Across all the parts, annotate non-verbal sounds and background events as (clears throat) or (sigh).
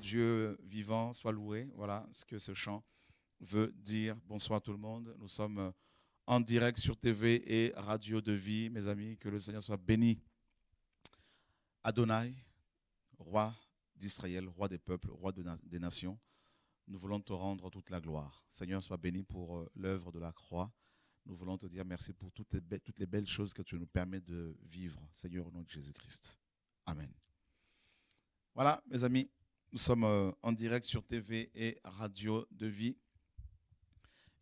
Dieu vivant soit loué. Voilà ce que ce chant veut dire. Bonsoir tout le monde. Nous sommes euh, en direct sur TV et Radio de Vie, mes amis. Que le Seigneur soit béni. Adonai, roi d'Israël, roi des peuples, roi des nations, nous voulons te rendre toute la gloire. Seigneur, sois béni pour euh, l'œuvre de la croix. Nous voulons te dire merci pour toutes toutes les belles choses que tu nous permets de vivre, Seigneur, au nom de Jésus-Christ. Amen. Voilà, mes amis, nous sommes euh, en direct sur TV et Radio de Vie.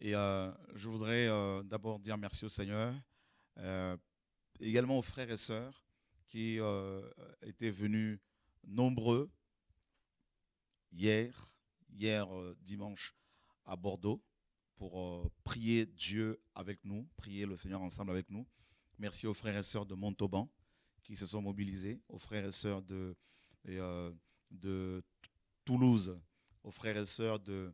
Et euh, je voudrais euh, d'abord dire merci au Seigneur, également aux frères et sœurs qui étaient venus nombreux hier, hier dimanche à Bordeaux pour prier Dieu avec nous, prier le Seigneur ensemble avec nous. Merci aux frères et sœurs de Montauban qui se sont mobilisés, aux frères et sœurs de de Toulouse, aux frères et sœurs de,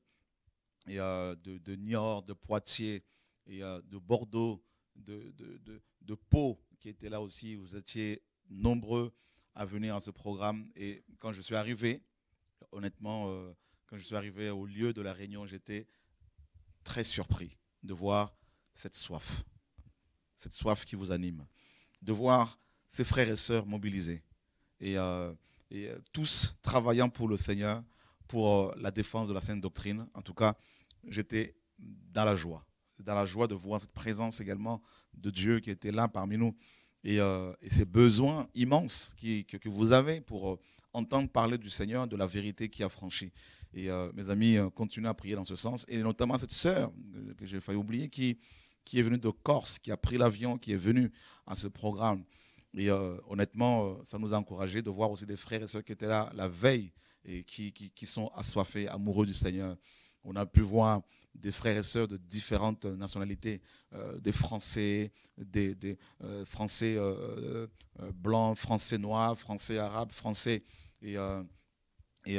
euh, de, Niort, de Poitiers, et, euh, de Bordeaux, de, de, de, Pau, qui étaient là aussi. Vous étiez nombreux à venir à ce programme. Et quand je suis arrivé, honnêtement, euh, quand je suis arrivé au lieu de la réunion, j'étais très surpris de voir cette soif, cette soif qui vous anime, de voir ces frères et sœurs mobilisés. Et et euh, tous travaillant pour le Seigneur, pour euh, la défense de la sainte doctrine. En tout cas, j'étais dans la joie, dans la joie de voir cette présence également de Dieu qui était là parmi nous et, euh, ces besoins immenses que, vous avez pour entendre parler du Seigneur, de la vérité qui a franchi. Et mes amis, continuez à prier dans ce sens. Et notamment cette sœur que j'ai failli oublier qui, qui est venue de Corse, qui a pris l'avion, qui est venue à ce programme. Et euh, honnêtement, euh, ça nous a encouragés de voir aussi des frères et sœurs qui étaient là la veille et qui, sont assoiffés, amoureux du Seigneur. On a pu voir des frères et sœurs de différentes nationalités, euh, des Français, des, Français blancs, Français noirs, Français arabes, Français et, et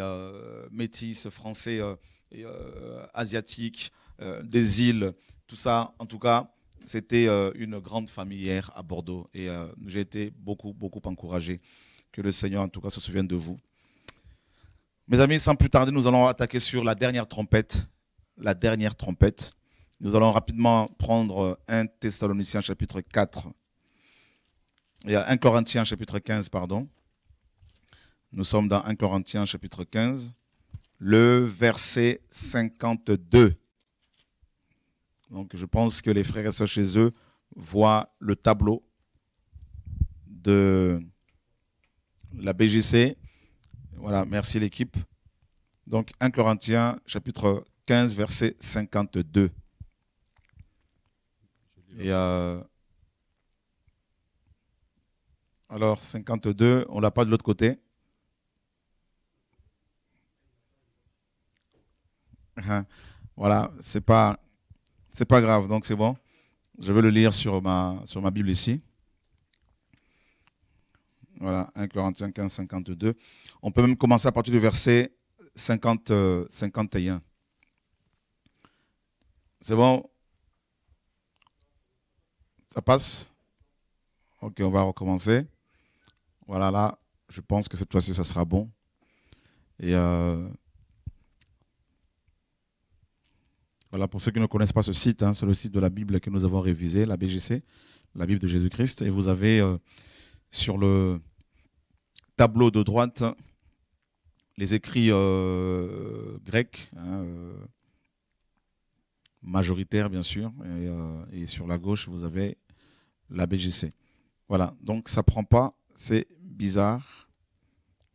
métis, Français asiatiques, des îles, tout ça. En tout cas, c'était euh, une grande famille hier à Bordeaux et euh, j'ai été beaucoup, beaucoup encouragé. Que le Seigneur, en tout cas, se souvienne de vous. Mes amis, sans plus tarder, nous allons attaquer sur la dernière trompette. La dernière trompette. Nous allons rapidement prendre 1 euh, Thessaloniciens chapitre 4 et 1 Corinthiens chapitre 15, pardon. Nous sommes dans 1 Corinthiens chapitre 15, le verset 52. Donc je pense que les frères et sœurs chez eux voient le tableau de la BGC. Voilà, merci l'équipe. Donc 1 Corinthiens chapitre 15 verset 52. Euh, alors 52, on l'a pas de l'autre côté. Hein, voilà, c'est pas c'est pas grave, donc c'est bon. Je vais le lire sur ma, sur ma Bible ici. Voilà, 1 Corinthiens 15, 52. On peut même commencer à partir du verset 51. Euh, c'est bon Ça passe Ok, on va recommencer. Voilà, là, je pense que cette fois-ci, ça sera bon. Et euh, Voilà, pour ceux qui ne connaissent pas ce site, hein, c'est le site de la Bible que nous avons révisé, la BGC, la Bible de Jésus-Christ. Et vous avez euh, sur le tableau de droite les écrits euh, grecs, hein, euh, majoritaires bien sûr, et, sur la gauche, vous avez la BGC. Voilà, donc ça ne prend pas, c'est bizarre.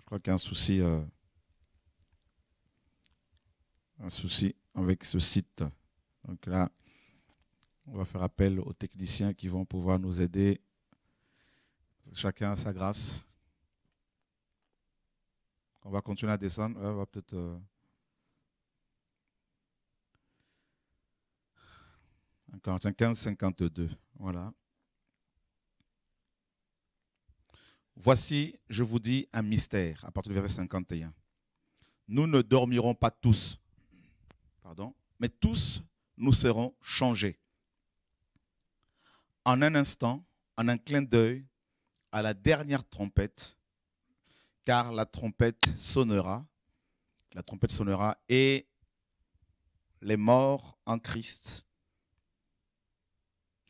Je crois qu'il y a un souci. un souci avec ce site. Donc là, on va faire appel aux techniciens qui vont pouvoir nous aider. Chacun à sa grâce. On va continuer à descendre. On va peut-être. Euh, 15, 52. Voilà. Voici, je vous dis, un mystère à partir du verset 51. Nous ne dormirons pas tous, pardon, mais tous nous serons changés. En un instant, en un clin d'œil, à la dernière trompette, car la trompette sonnera, la trompette sonnera et les morts en Christ,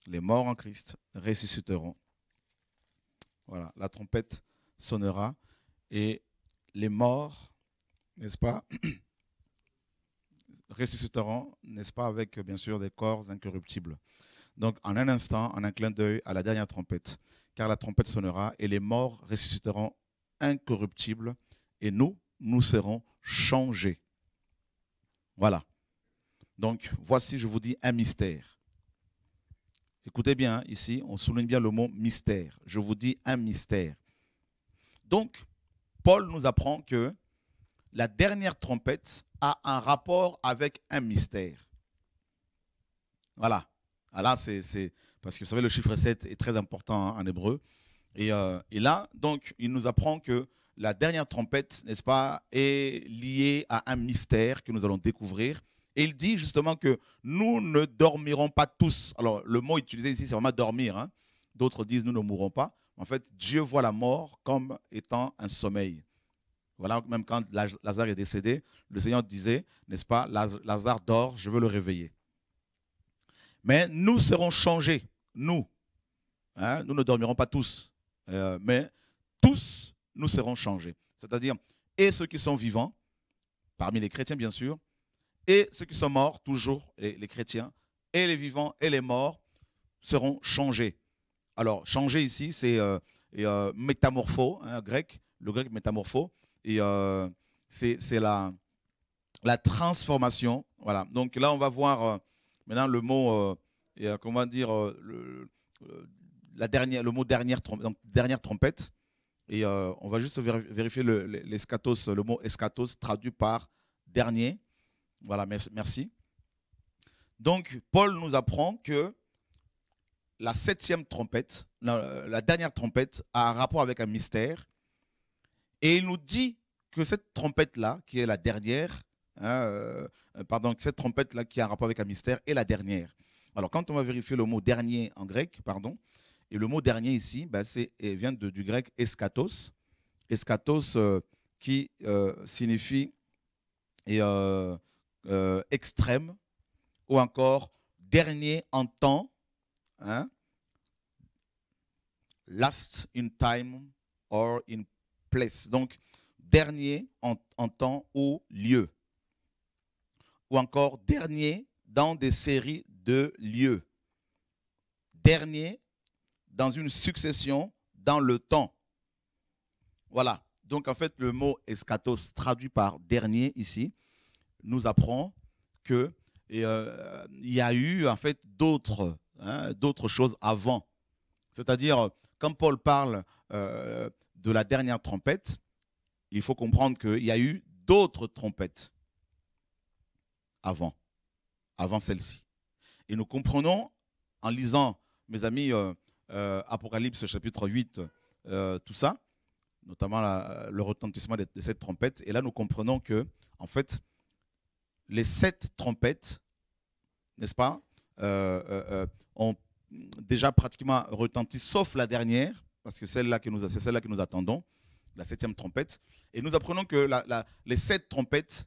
les morts en Christ ressusciteront. Voilà, la trompette sonnera et les morts, n'est-ce pas, (clears throat) ressusciteront, n'est-ce pas, avec euh, bien sûr des corps incorruptibles. Donc en un instant, en un clin d'œil à la dernière trompette, car la trompette sonnera et les morts ressusciteront incorruptibles et nous, nous serons changés. Voilà. Donc voici, je vous dis, un mystère. Écoutez bien, ici, on souligne bien le mot mystère. Je vous dis un mystère. Donc, Paul nous apprend que la dernière trompette a un rapport avec un mystère. Voilà. Ah, c'est parce que vous savez, le chiffre 7 est très important en hébreu. Euh, et, là, donc, il nous apprend que la dernière trompette, n'est-ce pas, est liée à un mystère que nous allons découvrir. Et il dit justement que nous ne dormirons pas tous. Alors, le mot utilisé ici, c'est vraiment dormir. Hein. D'autres disent nous ne mourrons pas. En fait, Dieu voit la mort comme étant un sommeil. Voilà, même quand Lazare est décédé, le Seigneur disait, n'est-ce pas, Lazare dort, je veux le réveiller. Mais nous serons changés, nous. Hein, nous ne dormirons pas tous, euh, mais tous, nous serons changés. C'est-à-dire, et ceux qui sont vivants, parmi les chrétiens bien sûr, et ceux qui sont morts, toujours les, chrétiens, et les vivants et les morts seront changés. Alors, changer ici, c'est euh, euh, métamorpho, hein, grec, le grec métamorpho, et euh, c'est la, la transformation. Voilà. Donc là, on va voir euh, maintenant le mot, euh, et comment dire, le, la dernière, le mot dernière, dernière trompette. Et on va juste vérifier le, le mot escatos traduit par dernier. Voilà, merci. Donc, Paul nous apprend que la septième trompette, la dernière trompette, a un rapport avec un mystère et il nous dit que cette trompette-là, qui est la dernière, hein, euh, pardon, cette trompette-là qui a un rapport avec un mystère, est la dernière. Alors quand on va vérifier le mot dernier en grec, pardon, et le mot dernier ici, il bah, vient du grec eskatos, eskatos euh, qui euh, signifie et, extrême, ou encore dernier en temps, hein, last in time or in place. Donc, dernier en, temps ou lieu. Ou encore dernier dans des séries de lieux. Dernier dans une succession dans le temps. Voilà. Donc en fait, le mot eschatos traduit par dernier ici nous apprend que euh, y a eu en fait d'autres hein, choses avant. C'est-à-dire euh, quand Paul parle euh, de la dernière trompette, il faut comprendre qu'il y a eu d'autres trompettes avant, avant celle-ci. Et nous comprenons, en lisant, mes amis, euh, euh, Apocalypse chapitre 8, euh, tout ça, notamment le retentissement de, de, cette trompette. Et là, nous comprenons que, en fait, les sept trompettes, n'est-ce pas, ont déjà pratiquement retenti, sauf la dernière, parce que c'est celle-là que nous attendons, la septième trompette. Et nous apprenons que les sept trompettes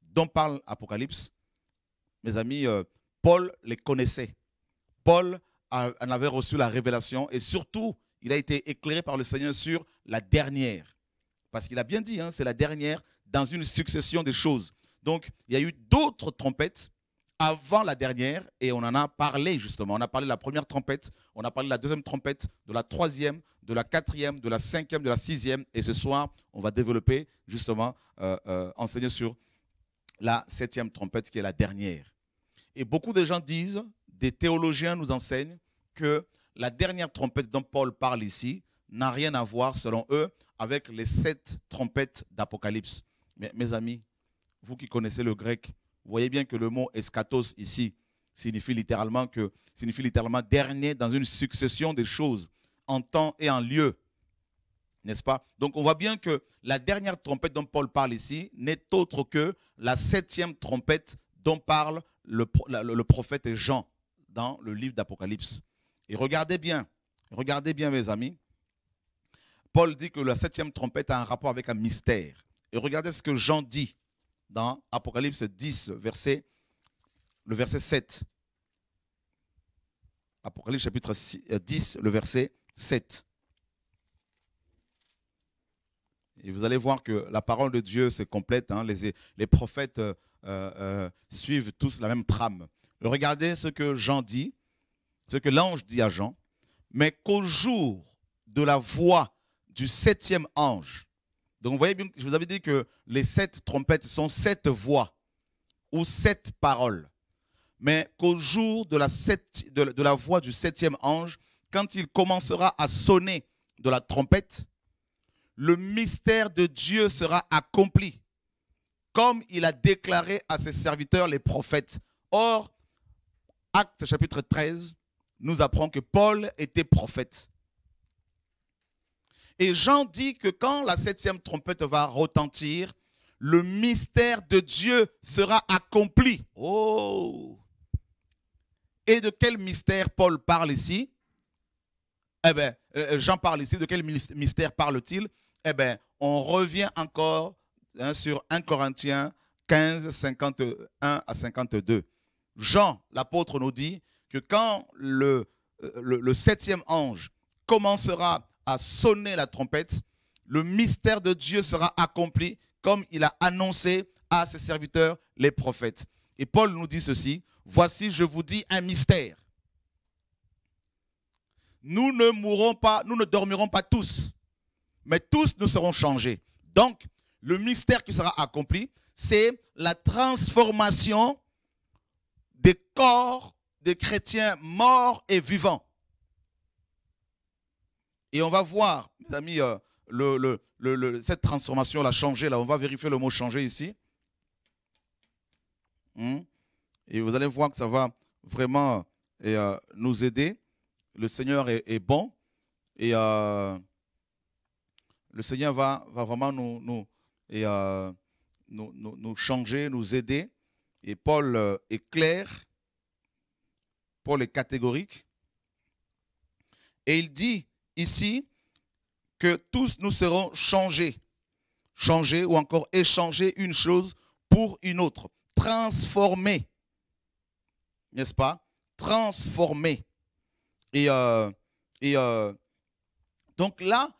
dont parle Apocalypse, mes amis, euh, Paul les connaissait. Paul en avait reçu la révélation et surtout, il a été éclairé par le Seigneur sur la dernière. Parce qu'il a bien dit, hein, c'est la dernière dans une succession de choses. Donc, il y a eu d'autres trompettes avant la dernière, et on en a parlé justement. On a parlé de la première trompette, on a parlé de la deuxième trompette, de la troisième, de la quatrième, de la cinquième, de la sixième. Et ce soir, on va développer justement, euh, euh, enseigner sur la septième trompette qui est la dernière. Et beaucoup de gens disent, des théologiens nous enseignent que la dernière trompette dont Paul parle ici n'a rien à voir, selon eux, avec les sept trompettes d'Apocalypse. mes amis, vous qui connaissez le grec, vous voyez bien que le mot eschatos ici signifie littéralement que signifie littéralement dernier dans une succession des choses en temps et en lieu. N'est-ce pas Donc on voit bien que la dernière trompette dont Paul parle ici n'est autre que la septième trompette dont parle le, le prophète Jean dans le livre d'Apocalypse. Et regardez bien, regardez bien mes amis. Paul dit que la septième trompette a un rapport avec un mystère. Et regardez ce que Jean dit dans Apocalypse 10, verset, le verset 7. Apocalypse chapitre 10, euh, le verset 7. Et vous allez voir que la parole de Dieu se complète. Hein. les, prophètes euh, euh, suivent tous la même trame. Regardez ce que Jean dit, ce que l'ange dit à Jean, mais qu'au jour de la voix du septième ange, donc vous voyez bien, je vous avais dit que les sept trompettes sont sept voix ou sept paroles. Mais qu'au jour de la, de la voix du septième ange, quand il commencera à sonner de la trompette, le mystère de Dieu sera accompli, comme il a déclaré à ses serviteurs les prophètes. Or, Acte chapitre 13 nous apprend que Paul était prophète. Et Jean dit que quand la septième trompette va retentir, le mystère de Dieu sera accompli. Oh Et de quel mystère Paul parle ici Eh bien, euh, Jean parle ici. De quel mystère parle-t-il Eh bien, on revient encore hein, sur 1 Corinthiens 15, 51 à 52. Jean, l'apôtre, nous dit que quand le, euh, le septième ange commencera sonner la trompette, le mystère de Dieu sera accompli comme il a annoncé à ses serviteurs, les prophètes. Et Paul nous dit ceci, voici, je vous dis un mystère. Nous ne mourrons pas, nous ne dormirons pas tous, mais tous nous serons changés. Donc, le mystère qui sera accompli, c'est la transformation des corps des chrétiens morts et vivants. Et on va voir, mes amis, euh, cette transformation, la changer, là, on va vérifier le mot changer ici. Hmm? Et vous allez voir que ça va vraiment euh, euh, nous aider. Le Seigneur est, bon et le Seigneur va, vraiment nous, nous changer, nous aider. Et Paul est clair, Paul est catégorique. Et il dit ici que tous nous serons changés. Changés ou encore échangés une chose pour une autre. Transformés. N'est-ce pas Transformés. Et, euh, euh, donc là,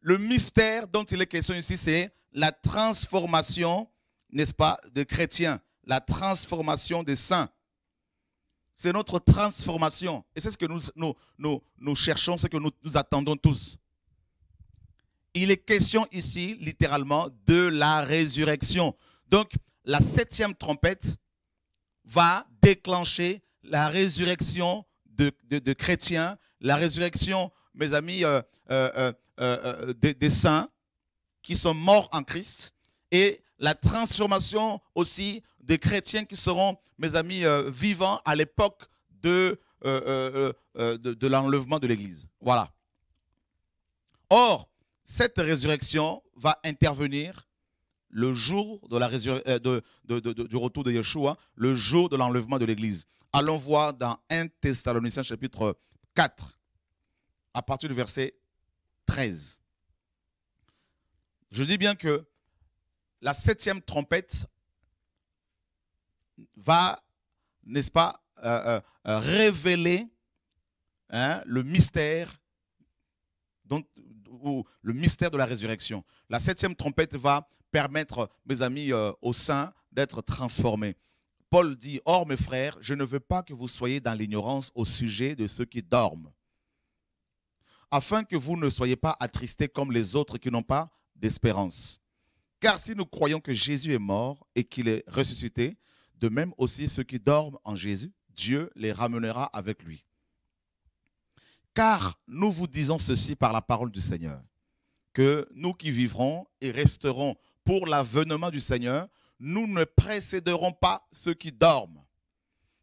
le mystère dont il est question ici, c'est la transformation, n'est-ce pas, de chrétiens, la transformation des saints. C'est notre transformation. Et c'est ce que nous, nous, nous, cherchons, ce que nous, attendons tous. Il est question ici, littéralement, de la résurrection. Donc, la septième trompette va déclencher la résurrection de, chrétiens, la résurrection, mes amis, euh, euh, euh, des saints qui sont morts en Christ et la transformation aussi des chrétiens qui seront, mes amis, euh, vivants à l'époque euh, euh, de, de, l'enlèvement de l'Église. Voilà. Or, cette résurrection va intervenir le jour de la du retour de Yeshua, le jour de l'enlèvement de l'Église. Allons voir dans 1 Thessaloniciens chapitre 4, à partir du verset 13. Je dis bien que la septième trompette va, n'est-ce pas, euh, euh, euh, révéler hein, le mystère. le mystère de la résurrection. La septième trompette va permettre, mes amis, au aux saints d'être transformés. Paul dit, Or mes frères, je ne veux pas que vous soyez dans l'ignorance au sujet de ceux qui dorment, afin que vous ne soyez pas attristés comme les autres qui n'ont pas d'espérance. Car si nous croyons que Jésus est mort et qu'il est ressuscité, de même aussi ceux qui dorment en Jésus, Dieu les ramènera avec lui. Car nous vous disons ceci par la parole du Seigneur, que nous qui vivrons et resterons pour l'avènement du Seigneur, nous ne précéderons pas ceux qui dorment.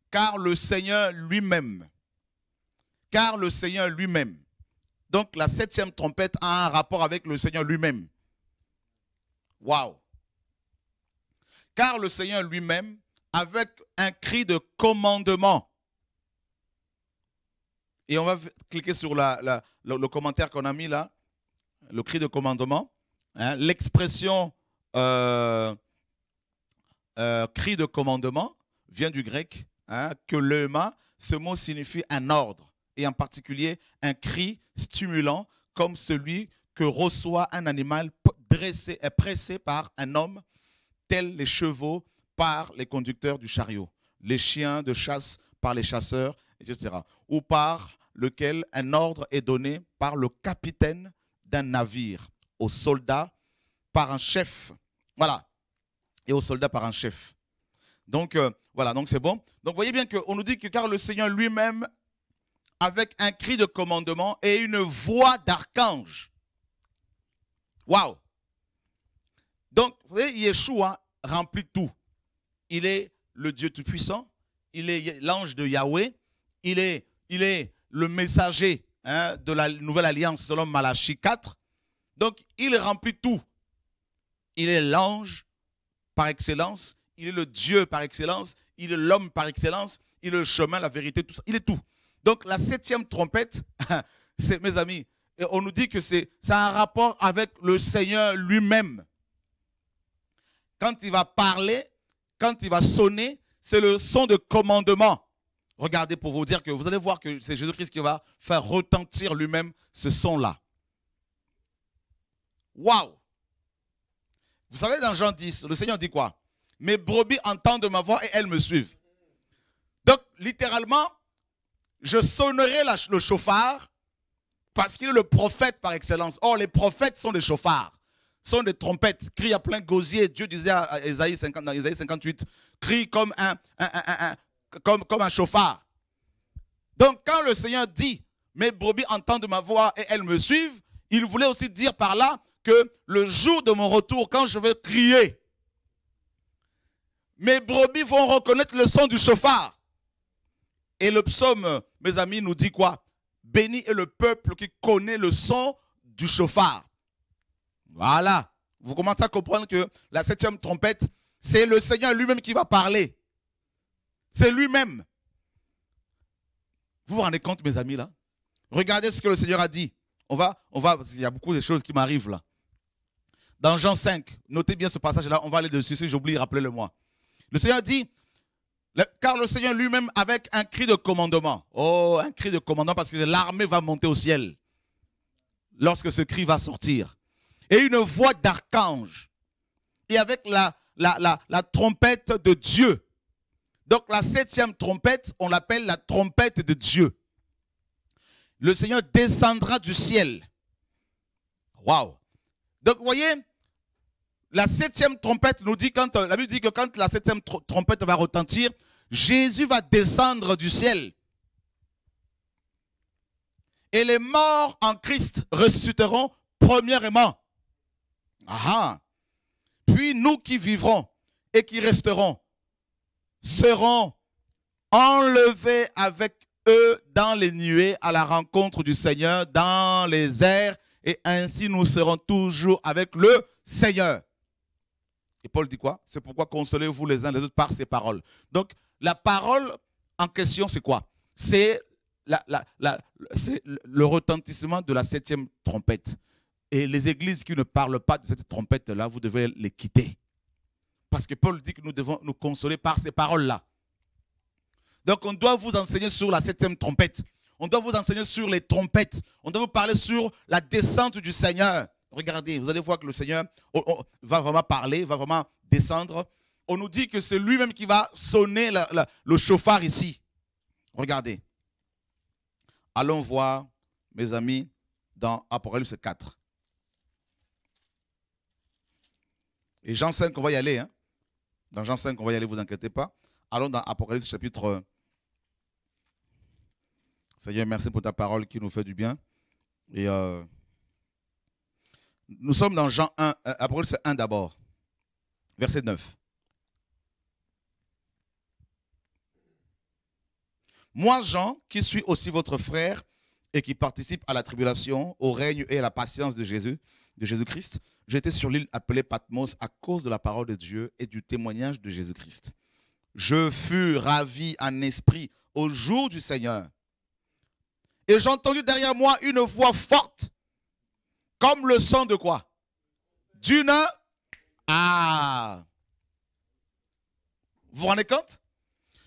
Car le Seigneur lui-même, car le Seigneur lui-même, donc la septième trompette a un rapport avec le Seigneur lui-même. Waouh! Car le Seigneur lui-même avec un cri de commandement. Et on va cliquer sur le, commentaire qu'on a mis là, le cri de commandement. Hein, l'expression euh, euh, cri de commandement vient du grec, hein, que lema, ce mot signifie un ordre, et en particulier un cri stimulant comme celui que reçoit un animal dressé, pressé par un homme, tels les chevaux par les conducteurs du chariot, les chiens de chasse par les chasseurs, etc. Ou par lequel un ordre est donné par le capitaine d'un navire, aux soldats par un chef. Voilà. Et aux soldats par un chef. Donc euh, voilà, donc c'est bon. Donc voyez bien qu'on nous dit que car le Seigneur lui-même, avec un cri de commandement et une voix d'archange. Waouh! Donc, vous voyez, Yeshua remplit tout il est le Dieu Tout-Puissant, il est l'ange de Yahweh, il est, il est le messager hein, de la nouvelle alliance selon Malachi 4. Donc, il remplit tout. Il est l'ange par excellence, il est le Dieu par excellence, il est l'homme par excellence, il est le chemin, la vérité, tout ça. Il est tout. Donc, la septième trompette, (laughs) c'est, mes amis, on nous dit que c'est, ça un rapport avec le Seigneur lui-même. Quand il va parler, quand il va sonner, c'est le son de commandement. Regardez pour vous dire que vous allez voir que c'est Jésus-Christ qui va faire retentir lui-même ce son-là. Waouh Vous savez, dans Jean 10, le Seigneur dit quoi Mes brebis entendent ma voix et elles me suivent. Donc, littéralement, je sonnerai le chauffard parce qu'il est le prophète par excellence. Or, les prophètes sont des chauffards. Son des trompettes, crie à plein gosier. Dieu disait à Esaïe 58, crie comme un, comme, comme un chauffard. Donc quand le Seigneur dit, mes brebis entendent ma voix et elles me suivent, il voulait aussi dire par là que le jour de mon retour, quand je vais crier, mes brebis vont reconnaître le son du chauffard. Et le psaume, mes amis, nous dit quoi Béni est le peuple qui connaît le son du chauffard. Voilà. Vous commencez à comprendre que la septième trompette, c'est le Seigneur lui-même qui va parler. C'est lui-même. Vous vous rendez compte, mes amis, là Regardez ce que le Seigneur a dit. On va, on va, Il y a beaucoup de choses qui m'arrivent là. Dans Jean 5, notez bien ce passage-là, on va aller dessus. Si j'oublie, rappelez-le-moi. Le Seigneur dit, car le Seigneur lui-même, avec un cri de commandement, oh, un cri de commandement, parce que l'armée va monter au ciel lorsque ce cri va sortir et une voix d'archange. Et avec la, la, trompette de Dieu. Donc la septième trompette, on l'appelle la trompette de Dieu. Le Seigneur descendra du ciel. Waouh. Donc vous voyez, la septième trompette nous dit quand la Bible dit que quand la septième trompette va retentir, Jésus va descendre du ciel. Et les morts en Christ ressusciteront premièrement. Ah, ah. Puis nous qui vivrons et qui resterons serons enlevés avec eux dans les nuées à la rencontre du Seigneur, dans les airs, et ainsi nous serons toujours avec le Seigneur. Et Paul dit quoi C'est pourquoi consolez-vous les uns les autres par ces paroles. Donc, la parole en question, c'est quoi C'est le retentissement de la septième trompette. Et les églises qui ne parlent pas de cette trompette-là, vous devez les quitter. Parce que Paul dit que nous devons nous consoler par ces paroles-là. Donc on doit vous enseigner sur la septième trompette. On doit vous enseigner sur les trompettes. On doit vous parler sur la descente du Seigneur. Regardez, vous allez voir que le Seigneur oh, oh, va vraiment parler, va vraiment descendre. On nous dit que c'est lui-même qui va sonner le chauffard ici. Regardez. Allons voir, mes amis, dans Apocalypse 4. Et Jean 5, on va y aller. Hein. Dans Jean 5, on va y aller, vous inquiétez pas. Allons dans Apocalypse chapitre. 1. Seigneur, merci pour ta parole qui nous fait du bien. Et euh, nous sommes dans Jean 1, euh, Apocalypse 1 d'abord, verset 9. Moi, Jean, qui suis aussi votre frère et qui participe à la tribulation, au règne et à la patience de Jésus, Jésus-Christ. J'étais sur l'île appelée Patmos à cause de la parole de Dieu et du témoignage de Jésus-Christ. Je fus ravi en esprit au jour du Seigneur. Et j'entendis derrière moi une voix forte, comme le son de quoi D'une Ah Vous vous rendez compte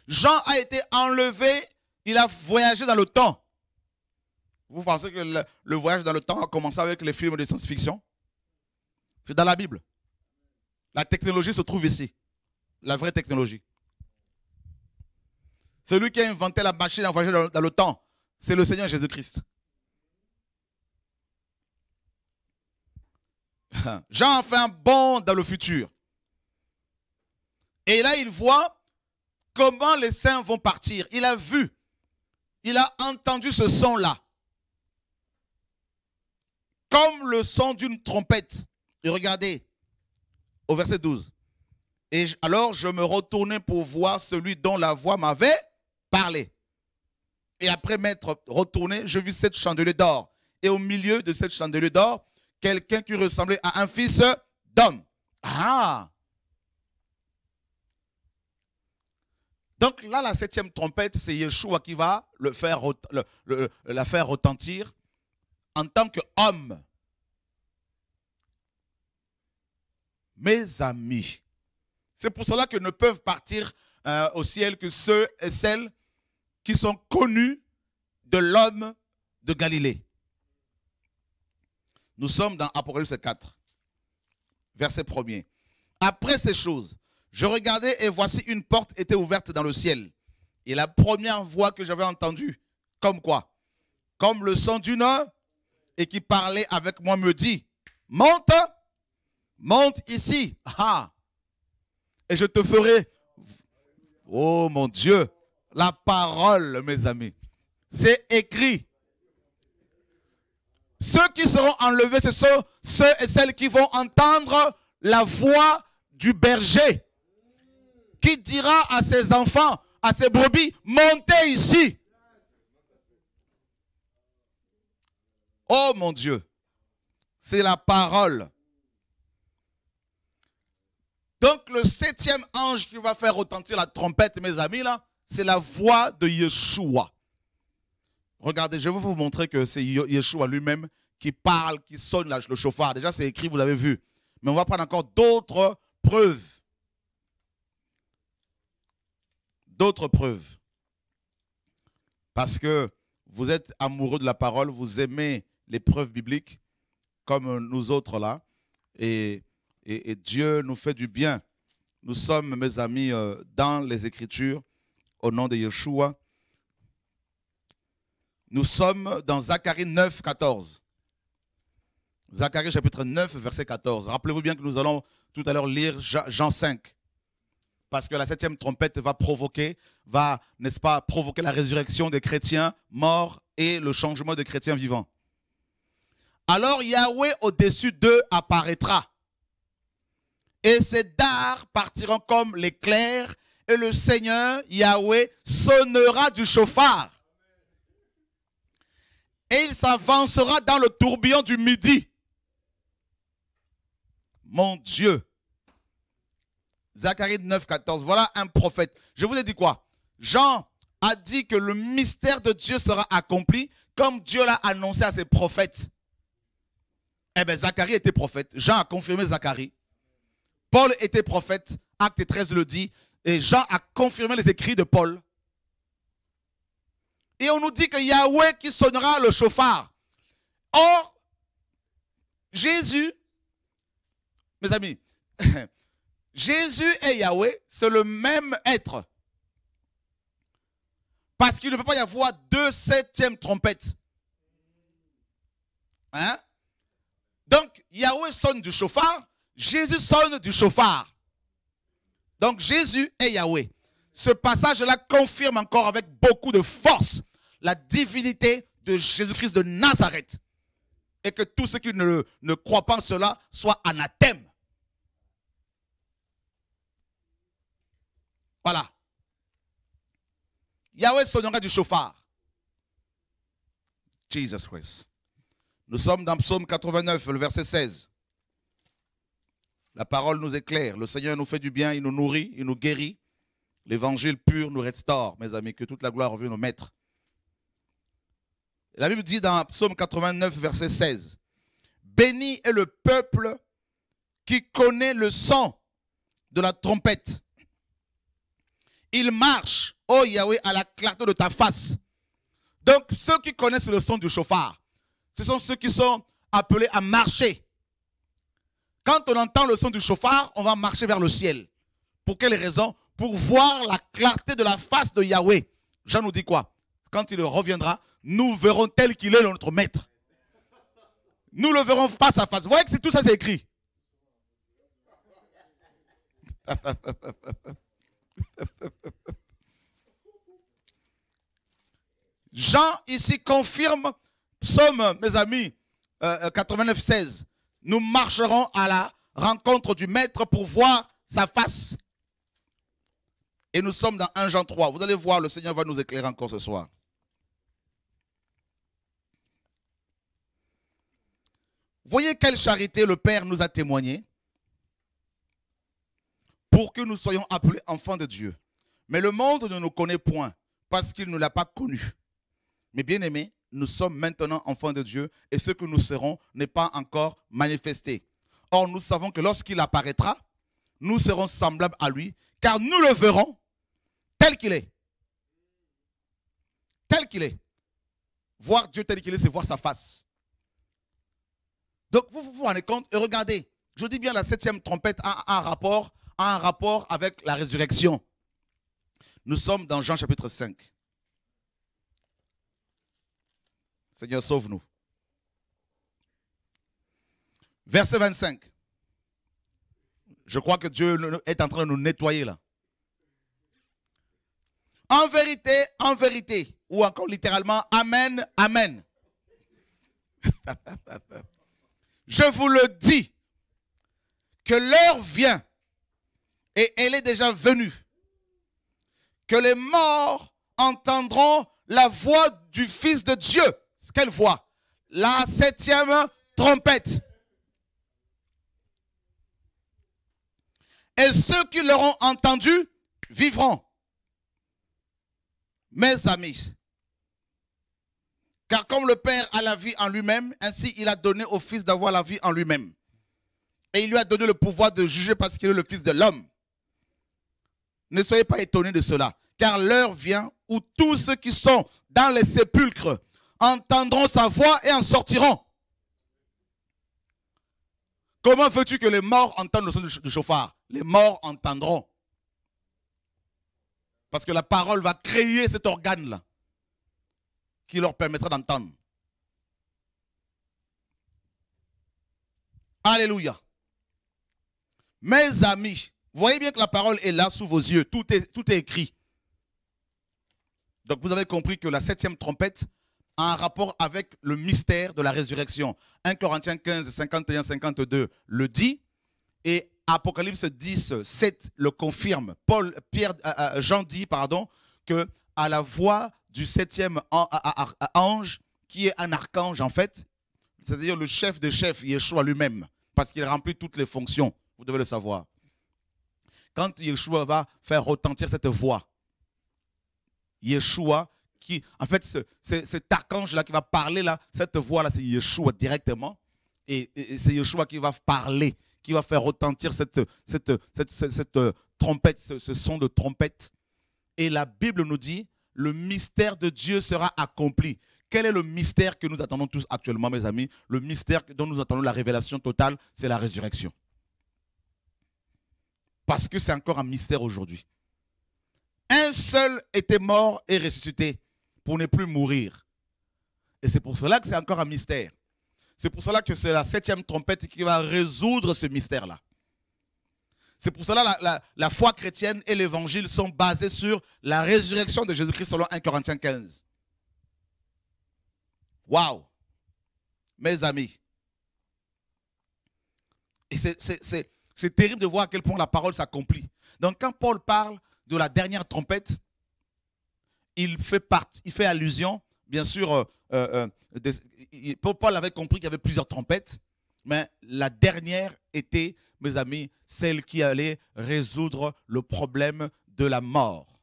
Jean a été enlevé, il a voyagé dans le temps. Vous pensez que le, voyage dans le temps a commencé avec les films de science-fiction C'est dans la Bible. La technologie se trouve ici. La vraie technologie. Celui qui a inventé la machine à voyager dans, le temps, c'est le Seigneur Jésus-Christ. (laughs) Jean fait un bond dans le futur. Et là, il voit comment les saints vont partir. Il a vu, il a entendu ce son-là comme le son d'une trompette. Et regardez, au verset 12. Et alors je me retournais pour voir celui dont la voix m'avait parlé. Et après m'être retourné, je vis cette chandelier d'or. Et au milieu de cette chandelier d'or, quelqu'un qui ressemblait à un fils d'homme. Ah Donc là, la septième trompette, c'est Yeshua qui va le faire, la faire retentir en tant qu'homme. mes amis. C'est pour cela que ne peuvent partir euh, au ciel que ceux et celles qui sont connus de l'homme de Galilée. Nous sommes dans Apocalypse 4, verset 1er. Après ces choses, je regardais et voici une porte était ouverte dans le ciel. Et la première voix que j'avais entendue, comme quoi Comme le son d'une et qui parlait avec moi me dit, monte monte ici. Ah. et je te ferai. Oh mon Dieu, la parole, mes amis, c'est écrit. Ceux qui seront enlevés, ce sont ceux et celles qui vont entendre la voix du berger qui dira à ses enfants, à ses brebis, montez ici. Oh mon Dieu, c'est la parole. Donc le septième ange qui va faire retentir la trompette, mes amis, là, c'est la voix de Yeshua. Regardez, je vais vous montrer que c'est Yeshua lui-même qui parle, qui sonne le chauffard. Déjà, c'est écrit, vous l'avez vu. Mais on va prendre encore d'autres preuves. D'autres preuves. Parce que vous êtes amoureux de la parole, vous aimez les preuves bibliques, comme nous autres là. Et et, Dieu nous fait du bien. Nous sommes, mes amis, euh, dans les Écritures, au nom de Yeshua. Nous sommes dans Zacharie 9, 14. Zacharie chapitre 9, verset 14. Rappelez-vous bien que nous allons tout à l'heure lire Jean 5. Parce que la septième trompette va provoquer, va, n'est-ce pas, provoquer la résurrection des chrétiens morts et le changement des chrétiens vivants. Alors Yahweh au-dessus d'eux apparaîtra et ses dards partiront comme l'éclair, et le Seigneur Yahweh sonnera du chauffard. Et il s'avancera dans le tourbillon du midi. Mon Dieu. Zacharie 9, 14. Voilà un prophète. Je vous ai dit quoi Jean a dit que le mystère de Dieu sera accompli comme Dieu l'a annoncé à ses prophètes. Eh bien, Zacharie était prophète. Jean a confirmé Zacharie. Paul était prophète, acte 13 le dit, et Jean a confirmé les écrits de Paul. Et on nous dit que Yahweh qui sonnera le chauffard. Or, Jésus, mes amis, (laughs) Jésus et Yahweh, c'est le même être. Parce qu'il ne peut pas y avoir deux septièmes trompettes. Hein? Donc, Yahweh sonne du chauffard Jésus sonne du chauffard. Donc Jésus est Yahweh. Ce passage-là confirme encore avec beaucoup de force la divinité de Jésus-Christ de Nazareth. Et que tous ceux qui ne, ne croient pas en cela soient anathème. Voilà. Yahweh sonnera du chauffard. Jesus Christ. Nous sommes dans Psaume 89, le verset 16. La parole nous éclaire. Le Seigneur nous fait du bien. Il nous nourrit. Il nous guérit. L'évangile pur nous restaure, mes amis. Que toute la gloire revienne au Maître. La Bible dit dans Psaume 89, verset 16 Béni est le peuple qui connaît le son de la trompette. Il marche, ô oh Yahweh, à la clarté de ta face. Donc, ceux qui connaissent le son du chauffard, ce sont ceux qui sont appelés à marcher quand on entend le son du chauffard, on va marcher vers le ciel. Pour quelle raison Pour voir la clarté de la face de Yahweh. Jean nous dit quoi Quand il reviendra, nous verrons tel qu'il est notre maître. Nous le verrons face à face. Vous voyez que tout ça c'est écrit. Jean ici confirme, psaume, mes amis, 89, euh, 16. Euh, nous marcherons à la rencontre du Maître pour voir sa face. Et nous sommes dans 1 Jean 3. Vous allez voir, le Seigneur va nous éclairer encore ce soir. Voyez quelle charité le Père nous a témoigné pour que nous soyons appelés enfants de Dieu. Mais le monde ne nous connaît point parce qu'il ne l'a pas connu. Mais bien aimé, nous sommes maintenant enfants de Dieu et ce que nous serons n'est pas encore manifesté. Or, nous savons que lorsqu'il apparaîtra, nous serons semblables à lui, car nous le verrons tel qu'il est. Tel qu'il est. Voir Dieu tel qu'il est, c'est voir sa face. Donc, vous vous rendez compte et regardez, je dis bien la septième trompette a un rapport, a un rapport avec la résurrection. Nous sommes dans Jean chapitre 5. Seigneur, sauve-nous. Verset 25. Je crois que Dieu est en train de nous nettoyer là. En vérité, en vérité, ou encore littéralement, Amen, Amen. (laughs) Je vous le dis, que l'heure vient, et elle est déjà venue, que les morts entendront la voix du Fils de Dieu quelle voit, La septième trompette. Et ceux qui l'auront entendu vivront. Mes amis, car comme le Père a la vie en lui-même, ainsi il a donné au Fils d'avoir la vie en lui-même. Et il lui a donné le pouvoir de juger parce qu'il est le Fils de l'homme. Ne soyez pas étonnés de cela, car l'heure vient où tous ceux qui sont dans les sépulcres entendront sa voix et en sortiront. Comment veux-tu que les morts entendent le son du chauffard Les morts entendront. Parce que la parole va créer cet organe-là qui leur permettra d'entendre. Alléluia. Mes amis, voyez bien que la parole est là sous vos yeux. tout est écrit. Donc vous avez compris que la septième trompette un rapport avec le mystère de la résurrection. 1 Corinthiens 15, 51, 52 le dit et Apocalypse 10, 7 le confirme. Paul, Pierre, euh, euh, Jean dit pardon, que à la voix du septième ange, qui est un archange en fait, c'est-à-dire le chef des chefs, Yeshua lui-même, parce qu'il remplit toutes les fonctions, vous devez le savoir. Quand Yeshua va faire retentir cette voix, Yeshua qui, en fait, cet archange-là qui va parler, là, cette voix-là, c'est Yeshua directement. Et, c'est Yeshua qui va parler, qui va faire retentir cette, cette, cette, euh, trompette, ce, ce son de trompette. Et la Bible nous dit, le mystère de Dieu sera accompli. Quel est le mystère que nous attendons tous actuellement, mes amis Le mystère dont nous attendons la révélation totale, c'est la résurrection. Parce que c'est encore un mystère aujourd'hui. Un seul était mort et ressuscité, pour ne plus mourir. Et c'est pour cela que c'est encore un mystère. C'est pour cela que c'est la septième trompette qui va résoudre ce mystère-là. C'est pour cela que la, foi chrétienne et l'évangile sont basés sur la résurrection de Jésus-Christ selon 1 Corinthiens 15. Waouh Mes amis. Et c'est terrible de voir à quel point la parole s'accomplit. Donc quand Paul parle de la dernière trompette, il fait, il fait allusion, bien sûr, euh, euh, euh, Paul avait compris qu'il y avait plusieurs trompettes, mais la dernière était, mes amis, celle qui allait résoudre le problème de la mort.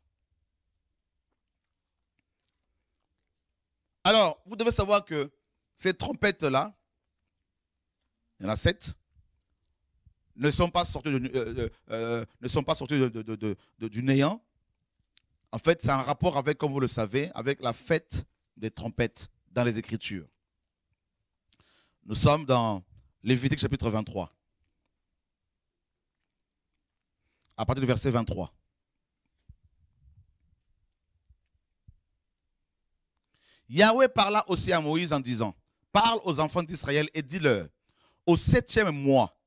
Alors, vous devez savoir que ces trompettes-là, il y en a sept, ne sont pas sorties, du néant, en fait, c'est un rapport avec, comme vous le savez, avec la fête des trompettes dans les Écritures. Nous sommes dans Lévitique chapitre 23. À partir du verset 23. Yahweh parla aussi à Moïse en disant, parle aux enfants d'Israël et dis-leur, au septième mois,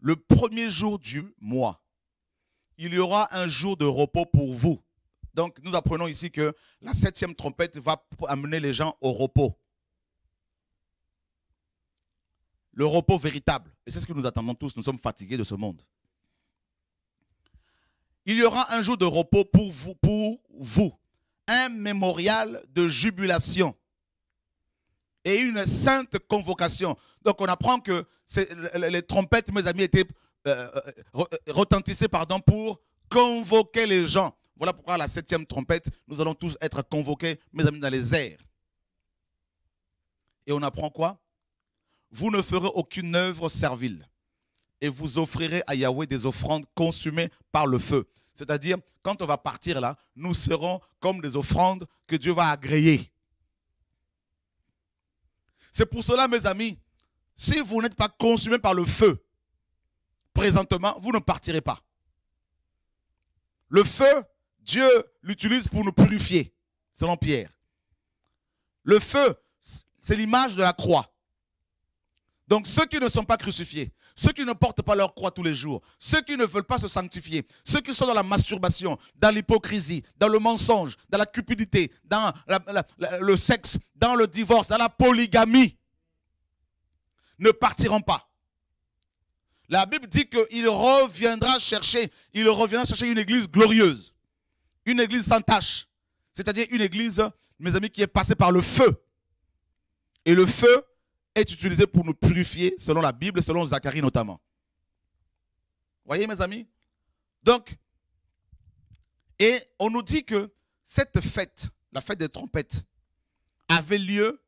le premier jour du mois, il y aura un jour de repos pour vous. Donc nous apprenons ici que la septième trompette va amener les gens au repos. Le repos véritable. Et c'est ce que nous attendons tous. Nous sommes fatigués de ce monde. Il y aura un jour de repos pour vous, pour vous. Un mémorial de jubilation et une sainte convocation. Donc on apprend que les trompettes, mes amis, étaient euh, euh, euh, retentissez pardon, pour convoquer les gens. Voilà pourquoi la septième trompette, nous allons tous être convoqués, mes amis, dans les airs. Et on apprend quoi Vous ne ferez aucune œuvre servile et vous offrirez à Yahweh des offrandes consumées par le feu. C'est-à-dire, quand on va partir là, nous serons comme des offrandes que Dieu va agréer. C'est pour cela, mes amis, si vous n'êtes pas consumés par le feu, présentement, vous ne partirez pas. Le feu, Dieu l'utilise pour nous purifier, selon Pierre. Le feu, c'est l'image de la croix. Donc ceux qui ne sont pas crucifiés, ceux qui ne portent pas leur croix tous les jours, ceux qui ne veulent pas se sanctifier, ceux qui sont dans la masturbation, dans l'hypocrisie, dans le mensonge, dans la cupidité, dans le sexe, dans le divorce, dans la polygamie, ne partiront pas. La Bible dit qu'il reviendra chercher, il reviendra chercher une église glorieuse, une église sans tache, c'est-à-dire une église, mes amis, qui est passée par le feu. Et le feu est utilisé pour nous purifier, selon la Bible, selon Zacharie notamment. Voyez, mes amis Donc, et on nous dit que cette fête, la fête des trompettes, avait lieu